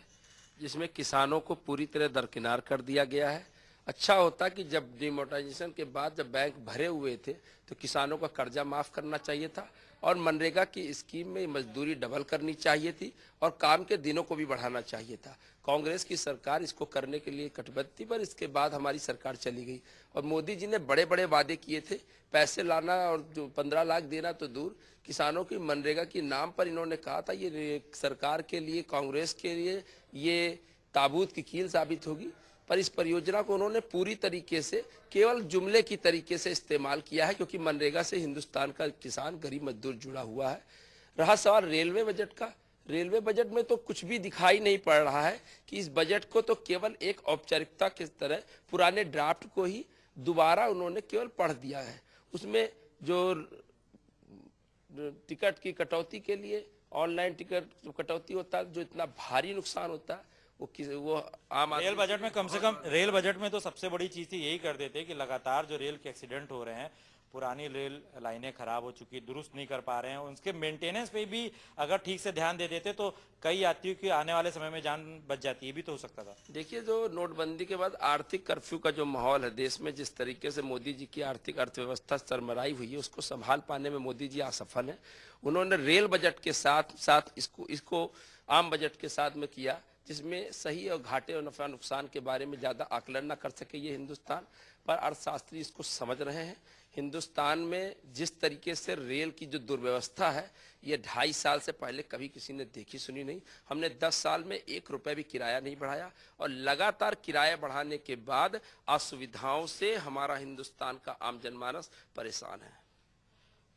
जिसमें किसानों को पूरी तरह दरकिनार कर दिया गया है अच्छा होता कि जब डिमोटाइजेशन के बाद जब बैंक भरे हुए थे तो किसानों का कर्जा माफ़ करना चाहिए था और मनरेगा की स्कीम में मजदूरी डबल करनी चाहिए थी और काम के दिनों को भी बढ़ाना चाहिए था कांग्रेस की सरकार इसको करने के लिए कटिबद्ध थी पर इसके बाद हमारी सरकार चली गई और मोदी जी ने बड़े बड़े वादे किए थे पैसे लाना और जो पंद्रह लाख देना तो दूर किसानों की मनरेगा के नाम पर इन्होंने कहा था ये सरकार के लिए कांग्रेस के लिए ये ताबूत की कील साबित होगी पर इस परियोजना को उन्होंने पूरी तरीके से केवल जुमले की तरीके से इस्तेमाल किया है क्योंकि मनरेगा से हिंदुस्तान का किसान गरीब मजदूर जुड़ा हुआ है रहा सवाल रेलवे बजट का रेलवे बजट में तो कुछ भी दिखाई नहीं पड़ रहा है कि इस बजट को तो केवल एक औपचारिकता के तरह पुराने ड्राफ्ट को ही दोबारा उन्होंने केवल पढ़ दिया है उसमें जो टिकट की कटौती के लिए ऑनलाइन टिकट कटौती होता है जो इतना भारी नुकसान होता है वो किस वो आम रेल बजट में कम से कम रेल बजट में तो सबसे बड़ी चीज़ थी यही कर देते कि लगातार जो रेल के एक्सीडेंट हो रहे हैं पुरानी रेल लाइनें खराब हो चुकी दुरुस्त नहीं कर पा रहे हैं उनके मेंटेनेंस पे भी अगर ठीक से ध्यान दे देते तो कई यात्रियों की आने वाले समय में जान बच जाती है भी तो हो सकता था देखिए जो नोटबंदी के बाद आर्थिक कर्फ्यू का जो माहौल है देश में जिस तरीके से मोदी जी की आर्थिक अर्थव्यवस्था चरमराई हुई है उसको संभाल पाने में मोदी जी असफल है उन्होंने रेल बजट के साथ साथ इसको इसको आम बजट के साथ में किया जिसमें सही और घाटे और नफा नुकसान के बारे में ज़्यादा आकलन ना कर सके ये हिंदुस्तान पर अर्थशास्त्री इसको समझ रहे हैं हिंदुस्तान में जिस तरीके से रेल की जो दुर्व्यवस्था है ये ढाई साल से पहले कभी किसी ने देखी सुनी नहीं हमने दस साल में एक रुपये भी किराया नहीं बढ़ाया और लगातार किराया बढ़ाने के बाद असुविधाओं से हमारा हिंदुस्तान का आम जनमानस परेशान है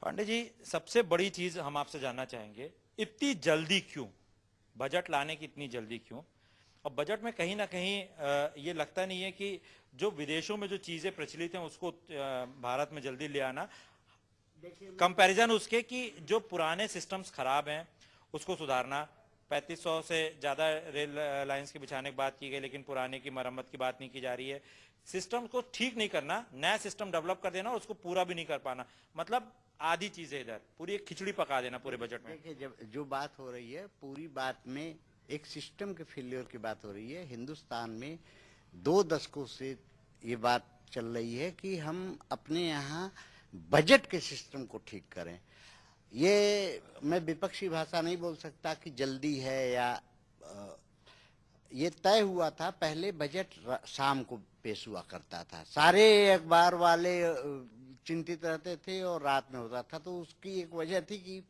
पांडे जी सबसे बड़ी चीज़ हम आपसे जानना चाहेंगे इतनी जल्दी क्यों बजट लाने की इतनी जल्दी क्यों और बजट में कहीं ना कहीं ये लगता नहीं है कि जो विदेशों में जो चीज़ें प्रचलित हैं उसको भारत में जल्दी ले आना कंपैरिजन उसके कि जो पुराने सिस्टम्स खराब हैं उसको सुधारना 3500 से ज़्यादा रेल लाइन्स के बिछाने की बात की गई लेकिन पुराने की मरम्मत की बात नहीं की जा रही है सिस्टम को ठीक नहीं करना नया सिस्टम डेवलप कर देना और उसको पूरा भी नहीं कर पाना मतलब आधी चीजें इधर पूरी एक खिचड़ी पका देना पूरे बजट में देखिए जब जो बात हो रही है पूरी बात में एक सिस्टम के फेल्योर की बात हो रही है हिंदुस्तान में दो दशकों से ये बात चल रही है कि हम अपने यहाँ बजट के सिस्टम को ठीक करें ये मैं विपक्षी भाषा नहीं बोल सकता कि जल्दी है या ये तय हुआ था पहले बजट शाम को पेश हुआ करता था सारे अखबार वाले चिंतित रहते थे और रात में होता था तो उसकी एक वजह थी कि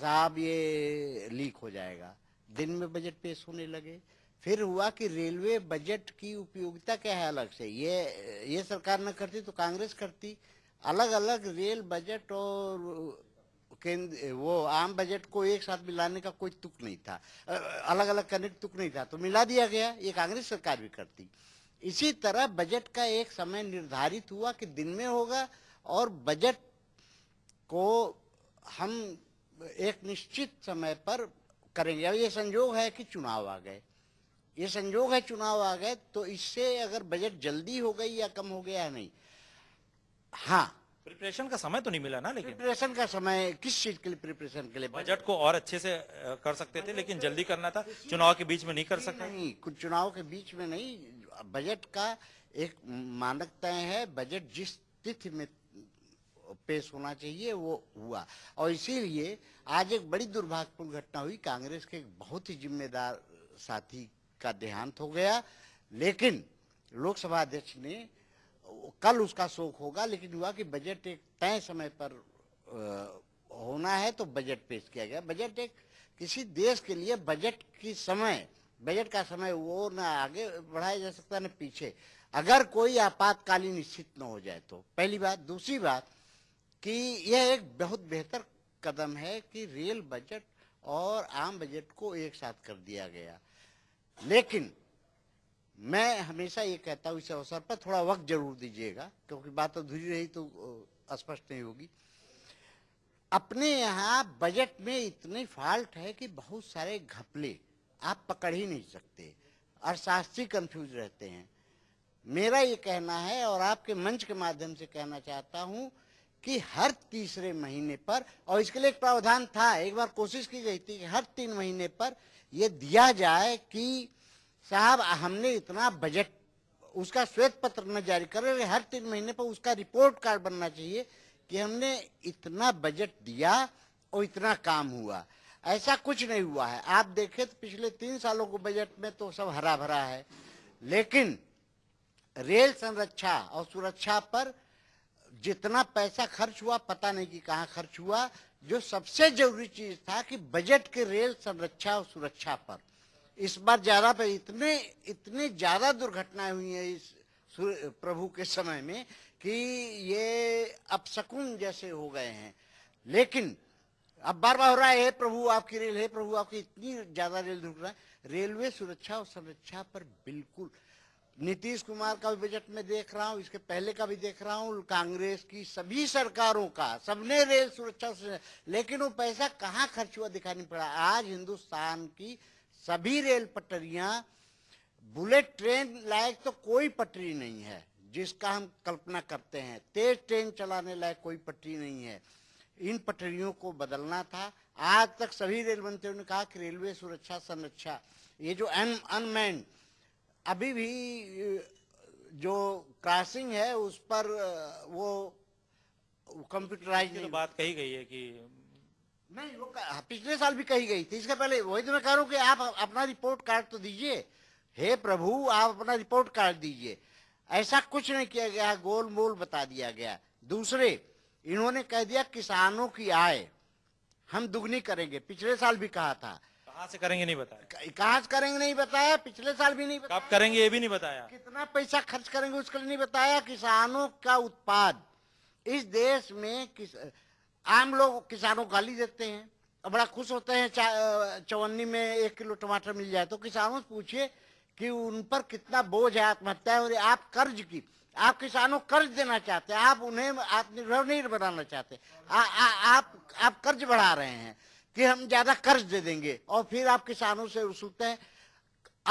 साहब ये लीक हो जाएगा दिन में बजट पेश होने लगे फिर हुआ कि रेलवे बजट की उपयोगिता क्या है अलग से ये ये सरकार न करती तो कांग्रेस करती अलग अलग रेल बजट और केंद्र वो आम बजट को एक साथ मिलाने का कोई तुक नहीं था अलग अलग करने का तुक नहीं था तो मिला दिया गया ये कांग्रेस सरकार भी करती इसी तरह बजट का एक समय निर्धारित हुआ कि दिन में होगा और बजट को हम एक निश्चित समय पर करेंगे अब ये संजोग है कि चुनाव आ गए ये संजोग है चुनाव आ गए तो इससे अगर बजट जल्दी हो गई या कम हो गया या नहीं हाँ प्रिपरेशन का समय तो नहीं मिला ना लेकिन प्रिपरेशन का समय किस चीज के लिए प्रिपरेशन के लिए बजट को और अच्छे से कर सकते थे लेकिन जल्दी करना था चुनाव के बीच में नहीं कर सकते नहीं कुछ चुनाव के बीच में नहीं बजट का एक मानक तय है बजट जिस तिथि में पेश होना चाहिए वो हुआ और इसीलिए आज एक बड़ी दुर्भाग्यपूर्ण घटना हुई कांग्रेस के एक बहुत ही जिम्मेदार साथी का देहांत हो गया लेकिन लोकसभा अध्यक्ष ने कल उसका शोक होगा लेकिन हुआ कि बजट एक तय समय पर होना है तो बजट पेश किया गया बजट एक किसी देश के लिए बजट की समय बजट का समय वो ना आगे बढ़ाया जा सकता ना पीछे अगर कोई आपातकालीन स्थिति न हो जाए तो पहली बात दूसरी बात कि यह एक बहुत बेहतर कदम है कि रेल बजट और आम बजट को एक साथ कर दिया गया लेकिन मैं हमेशा ये कहता हूँ इस अवसर पर थोड़ा वक्त जरूर दीजिएगा क्योंकि बात तो अधूरी रही तो स्पष्ट नहीं होगी अपने यहाँ बजट में इतने फॉल्ट है कि बहुत सारे घपले आप पकड़ ही नहीं सकते अर्थशास्त्री कंफ्यूज रहते हैं मेरा ये कहना है और आपके मंच के माध्यम से कहना चाहता हूँ कि हर तीसरे महीने पर और इसके लिए एक प्रावधान था एक बार कोशिश की गई थी कि हर तीन महीने पर यह दिया जाए कि साहब हमने इतना बजट उसका श्वेत पत्र न जारी रहे हर तीन महीने पर उसका रिपोर्ट कार्ड बनना चाहिए कि हमने इतना बजट दिया और इतना काम हुआ ऐसा कुछ नहीं हुआ है आप देखे तो पिछले तीन सालों के बजट में तो सब हरा भरा है लेकिन रेल संरक्षा और सुरक्षा पर जितना पैसा खर्च हुआ पता नहीं कि कहाँ खर्च हुआ जो सबसे जरूरी चीज था कि बजट के रेल संरक्षा और सुरक्षा पर इस बार ज्यादा पर इतने इतने ज्यादा दुर्घटनाएं हुई है इस प्रभु के समय में कि ये अब शकुन जैसे हो गए हैं लेकिन अब बार बार हो रहा है प्रभु आपकी रेल है प्रभु आपकी इतनी ज्यादा रेल दुर्घटना रेलवे सुरक्षा और संरक्षा पर बिल्कुल नीतीश कुमार का भी बजट में देख रहा हूँ इसके पहले का भी देख रहा हूँ कांग्रेस की सभी सरकारों का सबने रेल सुरक्षा से लेकिन वो पैसा कहाँ खर्च हुआ दिखाई नहीं पड़ा आज हिंदुस्तान की सभी रेल पटरिया बुलेट ट्रेन लायक तो कोई पटरी नहीं है जिसका हम कल्पना करते हैं तेज ट्रेन चलाने लायक कोई पटरी नहीं है इन पटरियों को बदलना था आज तक सभी रेल मंत्रियों ने कहा कि रेलवे सुरक्षा संरक्षा ये जो अनमैन अभी भी जो क्रॉसिंग है उस पर वो कंप्यूटराइज तो बात कही गई है कि नहीं वो हाँ, पिछले साल भी कही गई थी इसके पहले वही तो मैं कह रहा हूँ कि आप अपना रिपोर्ट कार्ड तो दीजिए हे प्रभु आप अपना रिपोर्ट कार्ड दीजिए ऐसा कुछ नहीं किया गया गोल मोल बता दिया गया दूसरे इन्होंने कह दिया किसानों की आय हम दुगनी करेंगे पिछले साल भी कहा था कहाँ से करेंगे नहीं बताया कहाँ से करेंगे नहीं बताया पिछले साल भी नहीं बताया कब करेंगे ये भी नहीं बताया कितना पैसा खर्च करेंगे उसके लिए नहीं बताया किसानों का उत्पाद इस देश में किस आम लोग किसानों गाली देते हैं और बड़ा खुश होते हैं चवन्नी में एक किलो टमाटर मिल जाए तो किसानों से पूछिए कि उन पर कितना बोझ है आत्महत्या और आप कर्ज की आप किसानों कर्ज देना चाहते हैं आप उन्हें आत्मनिर्भर नहीं बनाना चाहते आ, आ, आप आप कर्ज बढ़ा रहे हैं कि हम ज्यादा कर्ज दे देंगे और फिर आप किसानों से उसूलते हैं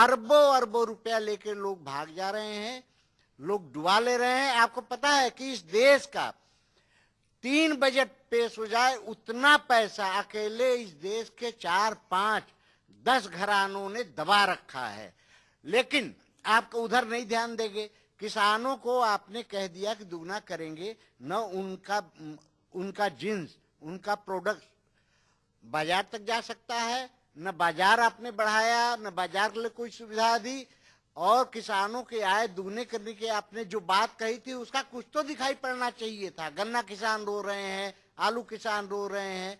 अरबों अरबों रुपया लेके लोग भाग जा रहे हैं लोग डुबा ले रहे हैं आपको पता है कि इस देश का तीन बजट पेश हो जाए उतना पैसा अकेले इस देश के चार पांच दस घरानों ने दबा रखा है लेकिन आप उधर नहीं ध्यान देंगे किसानों को आपने कह दिया कि दुगना करेंगे न उनका उनका जींस उनका प्रोडक्ट बाजार तक जा सकता है न बाजार आपने बढ़ाया न बाजार के लिए कोई सुविधा दी और किसानों के आय दुगने करने की आपने जो बात कही थी उसका कुछ तो दिखाई पड़ना चाहिए था गन्ना किसान रो रहे हैं आलू किसान रो रहे हैं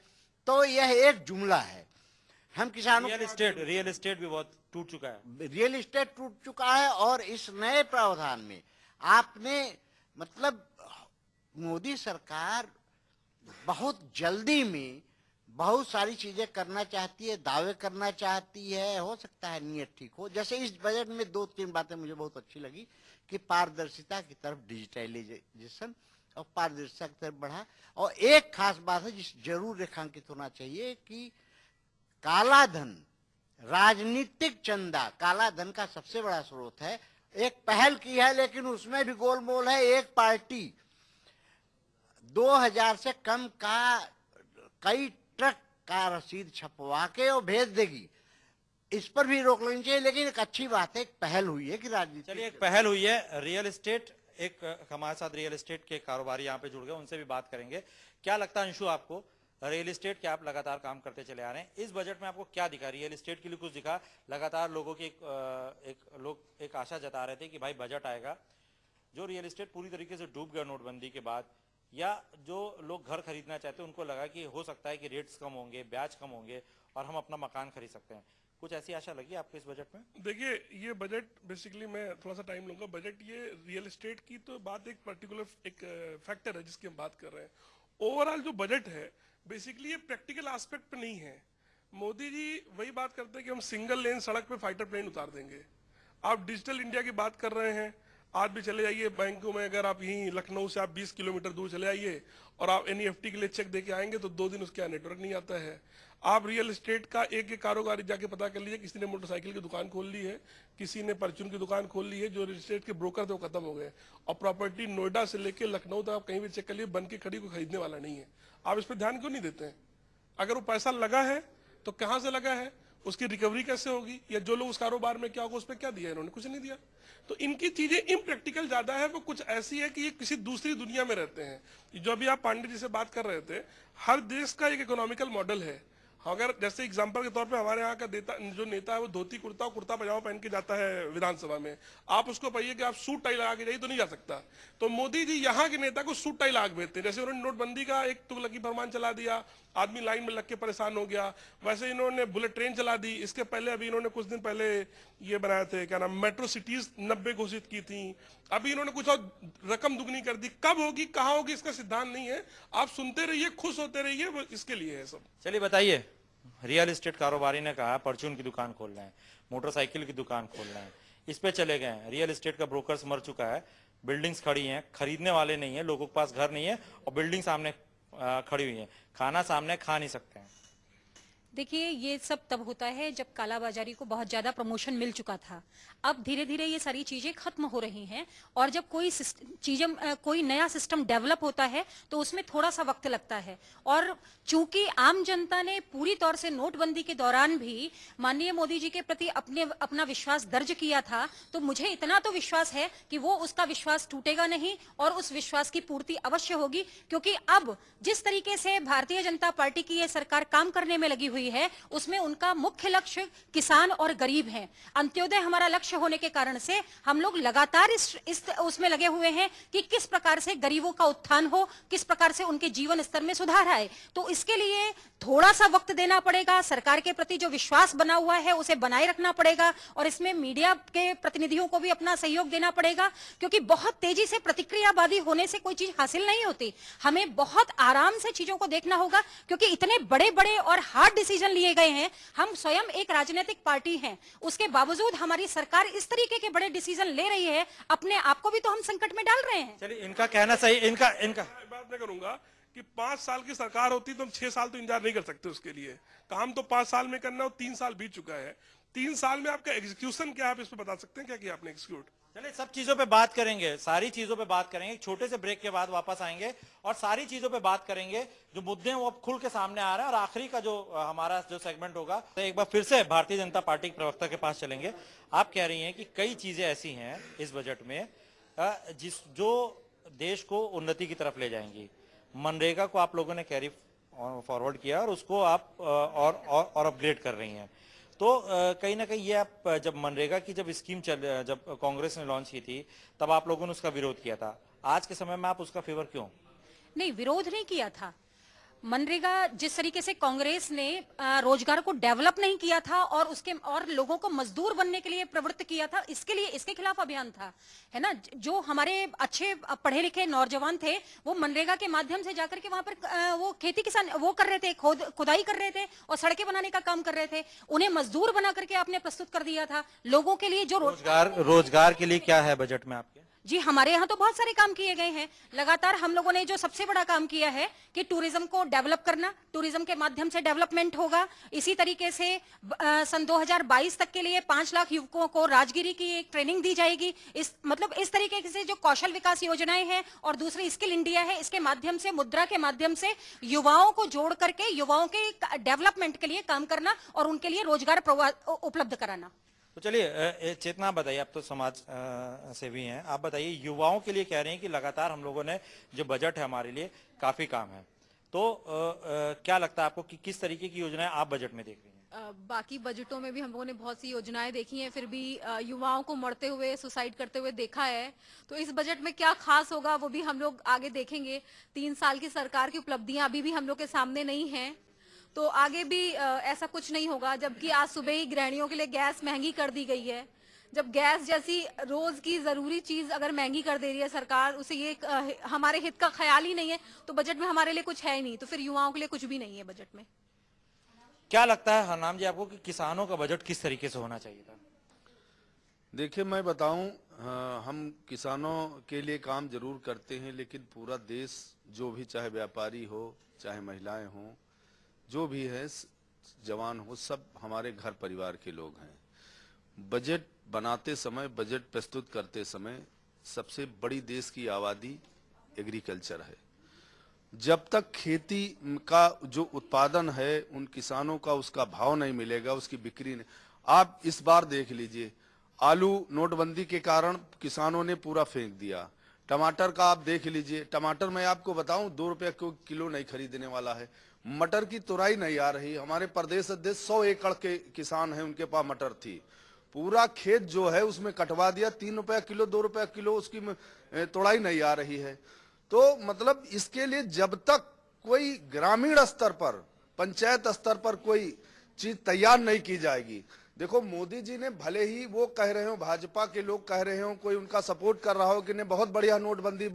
तो यह एक जुमला है हम किसानों रियल स्टेट रियल स्टेट भी बहुत टूट चुका है रियल स्टेट टूट चुका है और इस नए प्रावधान में आपने मतलब मोदी सरकार बहुत जल्दी में बहुत सारी चीजें करना चाहती है दावे करना चाहती है हो सकता है नियत ठीक हो जैसे इस बजट में दो तीन बातें मुझे बहुत अच्छी लगी कि पारदर्शिता की तरफ डिजिटलाइजेशन और पारदर्शिता की तरफ बढ़ा और एक खास बात है जिस जरूर रेखांकित होना चाहिए कि काला धन राजनीतिक चंदा काला धन का सबसे बड़ा स्रोत है एक पहल की है लेकिन उसमें भी गोलमोल है एक पार्टी 2000 से कम का कई ट्रक का रसीद छपवा के और भेज देगी इस पर भी रोक लगनी चाहिए लेकिन एक अच्छी बात है एक पहल हुई है कि राजनीति चलिए एक पहल हुई है रियल एस्टेट एक हमारे साथ रियल एस्टेट के कारोबारी यहाँ पे जुड़ गए उनसे भी बात करेंगे क्या लगता है अंशु आपको रियल एस्टेट के आप लगातार काम करते चले आ रहे हैं इस बजट में आपको क्या दिखा रियल एस्टेट के लिए कुछ दिखा लगातार लोगों की एक, एक लोग एक आशा जता रहे थे कि भाई बजट आएगा जो रियल एस्टेट पूरी तरीके से डूब गया नोटबंदी के बाद या जो लोग घर खरीदना चाहते हैं उनको लगा कि हो सकता है कि रेट्स कम होंगे ब्याज कम होंगे और हम अपना मकान खरीद सकते हैं कुछ ऐसी आशा लगी आपको इस बजट में देखिए ये बजट बेसिकली मैं थोड़ा सा टाइम लूंगा बजट ये रियल एस्टेट की तो बात एक पर्टिकुलर एक फैक्टर है जिसकी हम बात कर रहे हैं ओवरऑल जो बजट है बेसिकली ये प्रैक्टिकल एस्पेक्ट पे नहीं है मोदी जी वही बात करते हैं कि हम सिंगल लेन सड़क पे फाइटर प्लेन उतार देंगे आप डिजिटल इंडिया की बात कर रहे हैं आज भी चले जाइए बैंकों में अगर आप यहीं लखनऊ से आप 20 किलोमीटर दूर चले जाइए और आप एन e के लिए चेक दे के आएंगे तो दो दिन उसके यहाँ नेटवर्क नहीं आता है आप रियल एस्टेट का एक एक कारोबारी जाके पता कर लीजिए किसी ने मोटरसाइकिल की दुकान खोल ली है किसी ने परचून की दुकान खोल ली है जो रियल एस्टेट के ब्रोकर थे वो खत्म हो गए और प्रॉपर्टी नोएडा से लेकर लखनऊ तक आप कहीं भी चेक कर लिए बन के खड़ी को खरीदने वाला नहीं है आप इस पर ध्यान क्यों नहीं देते हैं अगर वो पैसा लगा है तो कहाँ से लगा है उसकी रिकवरी कैसे होगी या जो लोग उस कारोबार में क्या होगा उस पर क्या दिया इन्होंने कुछ नहीं दिया तो इनकी चीजें इम्प्रैक्टिकल ज्यादा है वो कुछ ऐसी है कि ये किसी दूसरी दुनिया में रहते हैं जो अभी आप पांडे जी से बात कर रहे थे हर देश का एक इकोनॉमिकल मॉडल है अगर जैसे एग्जाम्पल के तौर पर हमारे यहाँ का देता जो नेता है वो धोती कुर्ता और कुर्ता पजामा पहन के जाता है विधानसभा में आप उसको पाइए कि आप सूट टाई लगा के जाइए तो नहीं जा सकता तो मोदी जी यहाँ के नेता को सूट टाई लगा भेजते हैं जैसे उन्होंने नोटबंदी का एक तुगलकी फरमान चला दिया आदमी लाइन में लग के परेशान हो गया वैसे इन्होंने बुलेट ट्रेन चला दी इसके पहले अभी इन्होंने कुछ दिन पहले ये बनाए थे क्या नाम मेट्रो सिटीज नब्बे घोषित की थी अभी इन्होंने कुछ और रकम दुगनी कर दी कब होगी कहाँ होगी इसका सिद्धांत नहीं है आप सुनते रहिए खुश होते रहिए इसके लिए है सब चलिए बताइए रियल इस्टेट कारोबारी ने कहा परचून की दुकान खोल रहे हैं मोटरसाइकिल की दुकान खोल रहे हैं इस पे चले गए हैं रियल इस्टेट का ब्रोकर्स मर चुका है बिल्डिंग्स खड़ी हैं खरीदने वाले नहीं है लोगों के पास घर नहीं है और बिल्डिंग सामने खड़ी हुई हैं खाना सामने खा नहीं सकते हैं देखिए ये सब तब होता है जब कालाबाजारी को बहुत ज्यादा प्रमोशन मिल चुका था अब धीरे धीरे ये सारी चीजें खत्म हो रही हैं और जब कोई चीजें कोई नया सिस्टम डेवलप होता है तो उसमें थोड़ा सा वक्त लगता है और चूंकि आम जनता ने पूरी तौर से नोटबंदी के दौरान भी माननीय मोदी जी के प्रति अपने अपना विश्वास दर्ज किया था तो मुझे इतना तो विश्वास है कि वो उसका विश्वास टूटेगा नहीं और उस विश्वास की पूर्ति अवश्य होगी क्योंकि अब जिस तरीके से भारतीय जनता पार्टी की यह सरकार काम करने में लगी हुई रही है उसमें उनका मुख्य लक्ष्य किसान और गरीब है अंत्योदय हमारा लक्ष्य होने के कारण से हम लोग लगातार इस, इस उसमें लगे हुए हैं कि किस प्रकार से गरीबों का उत्थान हो किस प्रकार से उनके जीवन स्तर में सुधार आए तो इसके लिए थोड़ा सा वक्त देना पड़ेगा सरकार के प्रति जो विश्वास बना हुआ है उसे बनाए रखना पड़ेगा और इसमें मीडिया के प्रतिनिधियों को भी अपना सहयोग देना पड़ेगा क्योंकि बहुत तेजी से प्रतिक्रियावादी होने से कोई चीज हासिल नहीं होती हमें बहुत आराम से चीजों को देखना होगा क्योंकि इतने बड़े बड़े और हार्ड डिसीजन डिसीजन लिए गए हैं हम स्वयं एक राजनीतिक पार्टी हैं उसके बावजूद हमारी सरकार इस तरीके के बड़े डिसीजन ले रही है अपने आप को भी तो हम संकट में डाल रहे हैं चलिए इनका कहना सही इनका इनका बात नहीं करूंगा कि पांच साल की सरकार होती तो हम छह साल तो इंतजार नहीं कर सकते उसके लिए काम तो पांच साल में करना हो तीन साल बीत चुका है तीन साल में आपका एग्जीक्यूशन क्या आप इस पर बता सकते हैं क्या किया आपने एग्जीक्यूट चले सब चीजों पे बात करेंगे सारी चीजों पे बात करेंगे छोटे से ब्रेक के बाद वापस आएंगे और सारी चीजों पे बात करेंगे जो मुद्दे हैं वो अब खुल के सामने आ रहे हैं और आखिरी का जो हमारा जो सेगमेंट होगा तो एक बार फिर से भारतीय जनता पार्टी के प्रवक्ता के पास चलेंगे आप कह रही हैं कि कई चीजें ऐसी हैं इस बजट में जिस जो देश को उन्नति की तरफ ले जाएंगी मनरेगा को आप लोगों ने कैरी फॉरवर्ड किया और उसको आप और अपग्रेड कर रही है तो कहीं ना कहीं ये आप जब मनरेगा की जब स्कीम चल जब कांग्रेस ने लॉन्च की थी तब आप लोगों ने उसका विरोध किया था आज के समय में आप उसका फेवर क्यों नहीं विरोध नहीं किया था मनरेगा जिस तरीके से कांग्रेस ने रोजगार को डेवलप नहीं किया था और उसके और लोगों को मजदूर बनने के लिए प्रवृत्त किया था इसके लिए इसके खिलाफ अभियान था है ना जो हमारे अच्छे पढ़े लिखे नौजवान थे वो मनरेगा के माध्यम से जाकर के वहां पर वो खेती किसान वो कर रहे थे खोद खुदाई कर रहे थे और सड़कें बनाने का काम कर रहे थे उन्हें मजदूर बना करके आपने प्रस्तुत कर दिया था लोगों के लिए जो रोजगार रोजगार के लिए क्या है बजट में आपके जी हमारे यहाँ तो बहुत सारे काम किए गए हैं लगातार हम लोगों ने जो सबसे बड़ा काम किया है कि टूरिज्म को डेवलप करना टूरिज्म के माध्यम से डेवलपमेंट होगा इसी तरीके से आ, सन 2022 तक के लिए पांच लाख युवकों को राजगिरी की एक ट्रेनिंग दी जाएगी इस मतलब इस तरीके से जो कौशल विकास योजनाएं हैं और दूसरी स्किल इंडिया है इसके माध्यम से मुद्रा के माध्यम से युवाओं को जोड़ करके युवाओं के डेवलपमेंट के लिए काम करना और उनके लिए रोजगार उपलब्ध कराना तो चलिए चेतना बताइए आप तो समाज से भी हैं आप बताइए युवाओं के लिए कह रहे हैं कि लगातार हम लोगों ने जो बजट है हमारे लिए काफी काम है तो क्या लगता है आपको कि किस तरीके की योजनाएं आप बजट में देख रही हैं बाकी बजटों में भी हम लोगों ने बहुत सी योजनाएं देखी हैं फिर भी युवाओं को मरते हुए सुसाइड करते हुए देखा है तो इस बजट में क्या खास होगा वो भी हम लोग आगे देखेंगे तीन साल की सरकार की उपलब्धियां अभी भी हम लोग के सामने नहीं है तो आगे भी ऐसा कुछ नहीं होगा जबकि आज सुबह ही गृहणियों के लिए गैस महंगी कर दी गई है जब गैस जैसी रोज की जरूरी चीज अगर महंगी कर दे रही है सरकार उसे ये हमारे हित का ख्याल ही नहीं है तो बजट में हमारे लिए कुछ है ही नहीं तो फिर युवाओं के लिए कुछ भी नहीं है बजट में क्या लगता है हरनाम जी आपको कि किसानों का बजट किस तरीके से होना चाहिए था देखिए मैं बताऊं हम किसानों के लिए काम जरूर करते हैं लेकिन पूरा देश जो भी चाहे व्यापारी हो चाहे महिलाएं हों जो भी है जवान हो सब हमारे घर परिवार के लोग हैं बजट बनाते समय बजट प्रस्तुत करते समय सबसे बड़ी देश की आबादी एग्रीकल्चर है जब तक खेती का जो उत्पादन है उन किसानों का उसका भाव नहीं मिलेगा उसकी बिक्री नहीं आप इस बार देख लीजिए आलू नोटबंदी के कारण किसानों ने पूरा फेंक दिया टमाटर का आप देख लीजिए टमाटर मैं आपको बताऊं दो रुपया किलो नहीं खरीदने वाला है मटर की तुराई नहीं आ रही हमारे प्रदेश अध्यक्ष सौ एकड़ के किसान हैं उनके पास मटर थी पूरा खेत जो है उसमें कटवा दिया तीन रुपया किलो दो रुपया किलो उसकी तोड़ाई नहीं आ रही है तो मतलब इसके लिए जब तक कोई ग्रामीण स्तर पर पंचायत स्तर पर कोई चीज तैयार नहीं की जाएगी देखो मोदी जी ने भले ही वो कह रहे हो भाजपा के लोग कह रहे हो कोई उनका सपोर्ट कर रहा हो कि ने बहुत बढ़िया नोटबंदी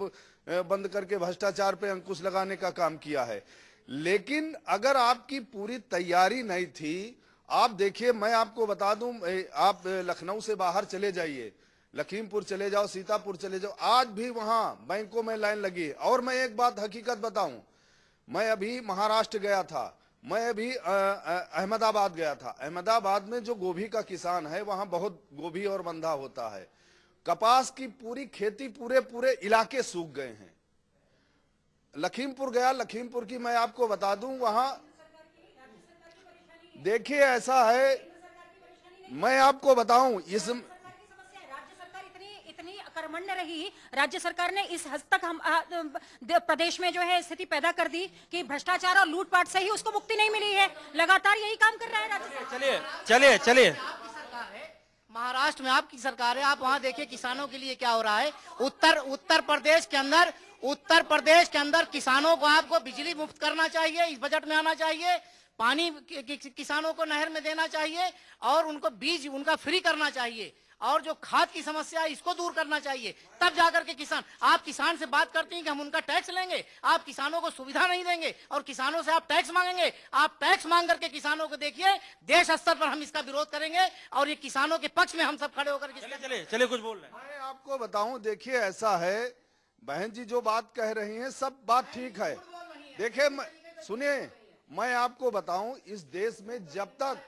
बंद करके भ्रष्टाचार पे अंकुश लगाने का काम किया है लेकिन अगर आपकी पूरी तैयारी नहीं थी आप देखिए मैं आपको बता दूं आप लखनऊ से बाहर चले जाइए लखीमपुर चले जाओ सीतापुर चले जाओ आज भी वहां बैंकों में लाइन लगी और मैं एक बात हकीकत बताऊं मैं अभी महाराष्ट्र गया था मैं अभी अहमदाबाद गया था अहमदाबाद में जो गोभी का किसान है वहां बहुत गोभी और बंधा होता है कपास की पूरी खेती पूरे पूरे इलाके सूख गए हैं लखीमपुर गया लखीमपुर की मैं आपको बता दूं वहां देखिए ऐसा है मैं आपको बताऊं इस रही राज्य सरकार ने इस हद तक हम प्रदेश में जो है स्थिति पैदा कर दी कि भ्रष्टाचार और लूटपाट से ही उसको मुक्ति नहीं मिली है लगातार यही काम कर रहा है राज्य चलिए चलिए चलिए महाराष्ट्र में आपकी सरकार है आप वहाँ देखिए किसानों के लिए क्या हो रहा है उत्तर उत्तर प्रदेश के अंदर उत्तर प्रदेश के अंदर किसानों को आपको बिजली मुफ्त करना चाहिए इस बजट में आना चाहिए पानी कि, कि, किसानों को नहर में देना चाहिए और उनको बीज उनका फ्री करना चाहिए और जो खाद की समस्या है इसको दूर करना चाहिए तब जाकर के किसान आप किसान से बात करते हैं कि हम उनका टैक्स लेंगे आप किसानों को सुविधा नहीं देंगे और किसानों से आप टैक्स मांगेंगे आप टैक्स मांग करके किसानों को देखिए देश स्तर पर हम इसका विरोध करेंगे और ये किसानों के पक्ष में हम सब खड़े होकर चले चले चले कुछ बोल रहे हैं मैं आपको बताऊं देखिए ऐसा है बहन जी जो बात कह रही हैं सब बात ठीक है देखे सुनिए मैं आपको बताऊं इस देश में जब तक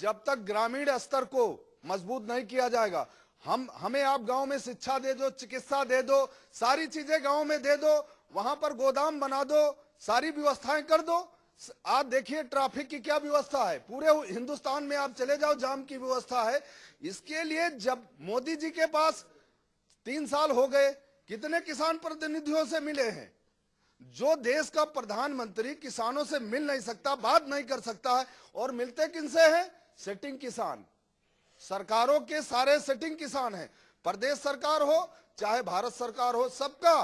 जब तक ग्रामीण स्तर को मजबूत नहीं किया जाएगा हम हमें आप गांव में शिक्षा दे दो चिकित्सा दे दो सारी चीजें गांव में दे दो वहां पर गोदाम बना दो सारी व्यवस्थाएं कर दो आप देखिए ट्रैफिक की क्या व्यवस्था है पूरे हिंदुस्तान में आप चले जाओ जाम की व्यवस्था है इसके लिए जब मोदी जी के पास तीन साल हो गए कितने किसान प्रतिनिधियों से मिले हैं जो देश का प्रधानमंत्री किसानों से मिल नहीं सकता बात नहीं कर सकता है और मिलते किनसे हैं सेटिंग किसान सरकारों के सारे सेटिंग किसान हैं प्रदेश सरकार हो चाहे भारत सरकार हो सबका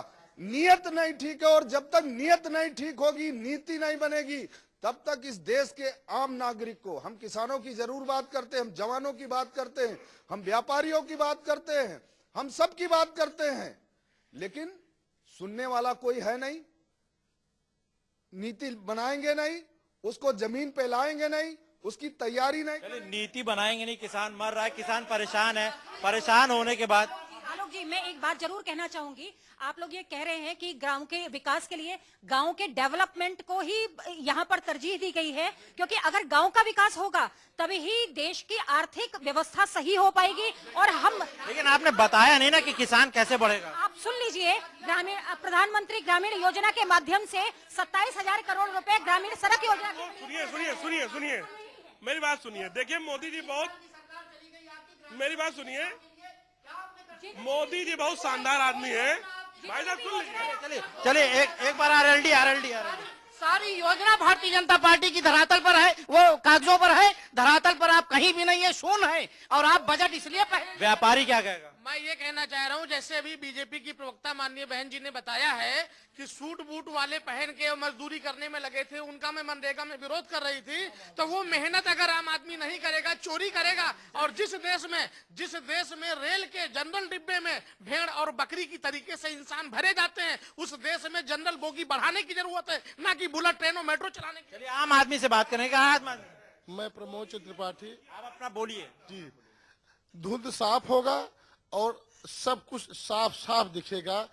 नियत नहीं ठीक है और जब तक नियत नहीं ठीक होगी नीति नहीं बनेगी तब तक इस देश के आम नागरिक को हम किसानों की जरूर बात करते हैं हम जवानों की बात करते हैं हम व्यापारियों की बात करते हैं हम सबकी बात करते हैं लेकिन सुनने वाला कोई है नहीं नीति बनाएंगे नहीं उसको जमीन पे लाएंगे नहीं उसकी तैयारी नहीं नीति बनाएंगे नहीं किसान मर रहा है किसान परेशान है परेशान होने के बाद जी मैं एक बात जरूर कहना चाहूंगी आप लोग ये कह रहे हैं कि गांव के विकास के लिए गांव के डेवलपमेंट को ही यहाँ पर तरजीह दी गई है क्योंकि अगर गांव का विकास होगा तभी ही देश की आर्थिक व्यवस्था सही हो पाएगी और हम लेकिन आपने बताया नहीं ना कि किसान कैसे बढ़ेगा आप सुन लीजिए ग्रामीण प्रधानमंत्री ग्रामीण योजना के माध्यम से सत्ताईस हजार करोड़ रूपए ग्रामीण सड़क योजना सुनिए सुनिए सुनिए सुनिए मेरी बात सुनिए देखिए मोदी जी बहुत मेरी बात सुनिए मोदी जी बहुत शानदार आदमी है भाई साहब चलिए चलिए एक एक बार R L D R L D R L D सारी योजना भारतीय जनता पार्टी की धरातल पर है वो कागजों पर है धरातल पर आप कहीं भी नहीं है सुन है और आप बजट इसलिए व्यापारी क्या कहेगा मैं ये कहना चाह रहा हूँ जैसे अभी बीजेपी की प्रवक्ता माननीय बहन जी ने बताया है कि सूट बूट वाले पहन के मजदूरी करने में लगे थे उनका मैं मनरेगा में विरोध कर रही थी तो वो मेहनत अगर आम आदमी नहीं करेगा चोरी करेगा और जिस देश में जिस देश में रेल के जनरल डिब्बे में भेड़ और बकरी की तरीके से इंसान भरे जाते हैं उस देश में जनरल बोगी बढ़ाने की जरूरत है ना कि बुलेट ट्रेन और मेट्रो चलाने की आम आदमी से बात करेंगे मैं प्रमोद त्रिपाठी आप अपना बोलिए जी धुंध साफ होगा और सब कुछ साफ साफ दिखेगा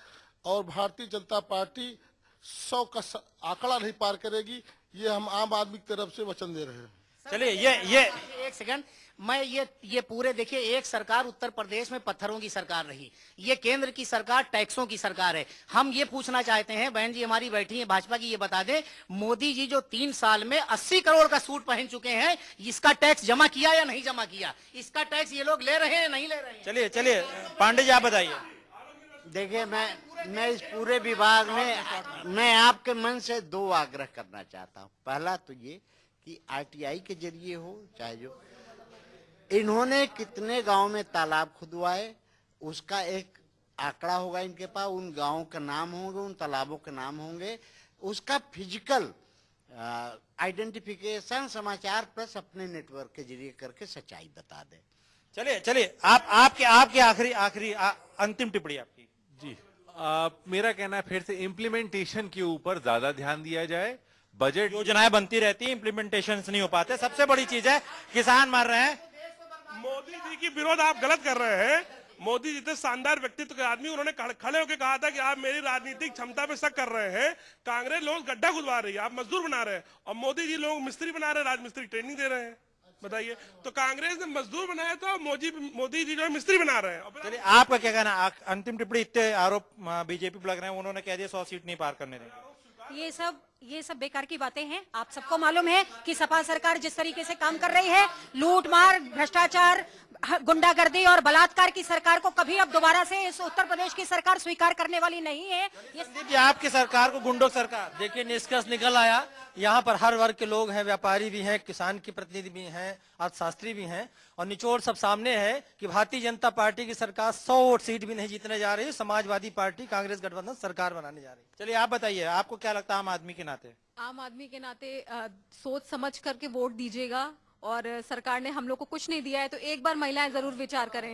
और भारतीय जनता पार्टी सौ का आंकड़ा नहीं पार करेगी ये हम आम आदमी की तरफ से वचन दे रहे हैं चलिए ये ये एक सेकंड मैं ये ये पूरे देखिए एक सरकार उत्तर प्रदेश में पत्थरों की सरकार रही ये केंद्र की सरकार टैक्सों की सरकार है हम ये पूछना चाहते हैं बहन जी हमारी बैठी है भाजपा की ये बता दें मोदी जी जो तीन साल में अस्सी करोड़ का सूट पहन चुके हैं इसका टैक्स जमा किया या नहीं जमा किया इसका टैक्स ये लोग ले रहे हैं नहीं ले रहे हैं चलिए चलिए पांडे जी आप बताइए देखिए मैं मैं इस पूरे विभाग में मैं आपके मन से दो आग्रह करना चाहता हूँ पहला तो ये कि आरटीआई के जरिए हो चाहे जो इन्होंने कितने गांव में तालाब खुदवाए उसका एक आंकड़ा होगा इनके पास उन गांवों के नाम होंगे उन तालाबों के नाम होंगे उसका फिजिकल आइडेंटिफिकेशन समाचार प्लस अपने नेटवर्क के जरिए करके सच्चाई बता दे चलिए चलिए आप आपके आपके आखिरी आखिरी अंतिम टिप्पणी आपकी जी आ, मेरा कहना है फिर से इम्प्लीमेंटेशन के ऊपर ज्यादा ध्यान दिया जाए बजट योजनाएं बनती रहती है इम्प्लीमेंटेशन नहीं हो पाते सबसे बड़ी चीज है किसान मर रहे हैं मोदी जी की विरोध आप गलत कर रहे हैं मोदी जी जितने शानदार व्यक्तित्व के आदमी उन्होंने खड़े होकर कहा था कि आप मेरी राजनीतिक क्षमता पे शक कर रहे हैं कांग्रेस लोग गड्ढा खुदवा रही है आप मजदूर बना रहे हैं और मोदी जी लोग मिस्त्री बना रहे हैं राजमिस्त्री ट्रेनिंग दे रहे हैं बताइए तो कांग्रेस ने मजदूर बनाया था मोदी मोदी जी जो है मिस्त्री बना रहे हैं चलिए आपका क्या कहना अंतिम टिप्पणी इतने आरोप बीजेपी पर लग रहे हैं उन्होंने कह दिया सौ सीट नहीं पार करने देंगे ये सब ये सब बेकार की बातें हैं आप सबको मालूम है कि सपा सरकार जिस तरीके से काम कर रही है लूटमार भ्रष्टाचार गुंडागर्दी और बलात्कार की सरकार को कभी अब दोबारा से इस उत्तर प्रदेश की सरकार स्वीकार करने वाली नहीं है ये आपकी सरकार को गुंडो सरकार देखिए निष्कर्ष निकल आया यहाँ पर हर वर्ग के लोग हैं व्यापारी भी हैं किसान के प्रतिनिधि भी हैं अर्थशास्त्री भी हैं और निचोड़ सब सामने है कि भारतीय जनता पार्टी की सरकार सौ वोट सीट भी नहीं जीतने जा रही समाजवादी पार्टी कांग्रेस गठबंधन सरकार बनाने जा रही चलिए आप बताइए आपको क्या लगता है आम आदमी के नाम नाते आम आदमी के नाते आ, सोच समझ करके वोट दीजिएगा और सरकार ने हम लोग को कुछ नहीं दिया है तो एक बार महिलाएं जरूर विचार करें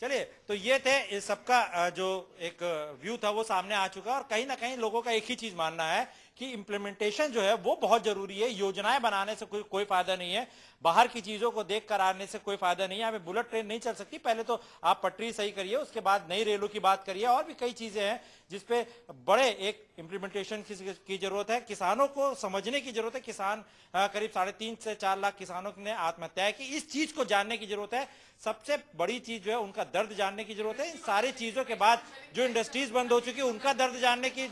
चलिए तो ये थे सबका जो एक व्यू था वो सामने आ चुका और कहीं ना कहीं लोगों का एक ही चीज मानना है कि इम्प्लीमेंटेशन जो है वो बहुत जरूरी है योजनाएं बनाने से कोई कोई फायदा नहीं है बाहर की चीजों को देख कर आने से कोई फायदा नहीं है हमें बुलेट ट्रेन नहीं चल सकती पहले तो आप पटरी सही करिए उसके बाद नई रेलों की बात करिए और भी कई चीजें हैं जिसपे बड़े एक इम्प्लीमेंटेशन की जरूरत है किसानों को समझने की जरूरत है किसान करीब साढ़े तीन से चार लाख किसानों ने आत्महत्या की इस चीज को जानने की जरूरत है सबसे बड़ी चीज जो है उनका दर्द जानने की जरूरत है इन सारी चीजों के बाद जो इंडस्ट्रीज बंद हो चुकी है उनका दर्द जानने की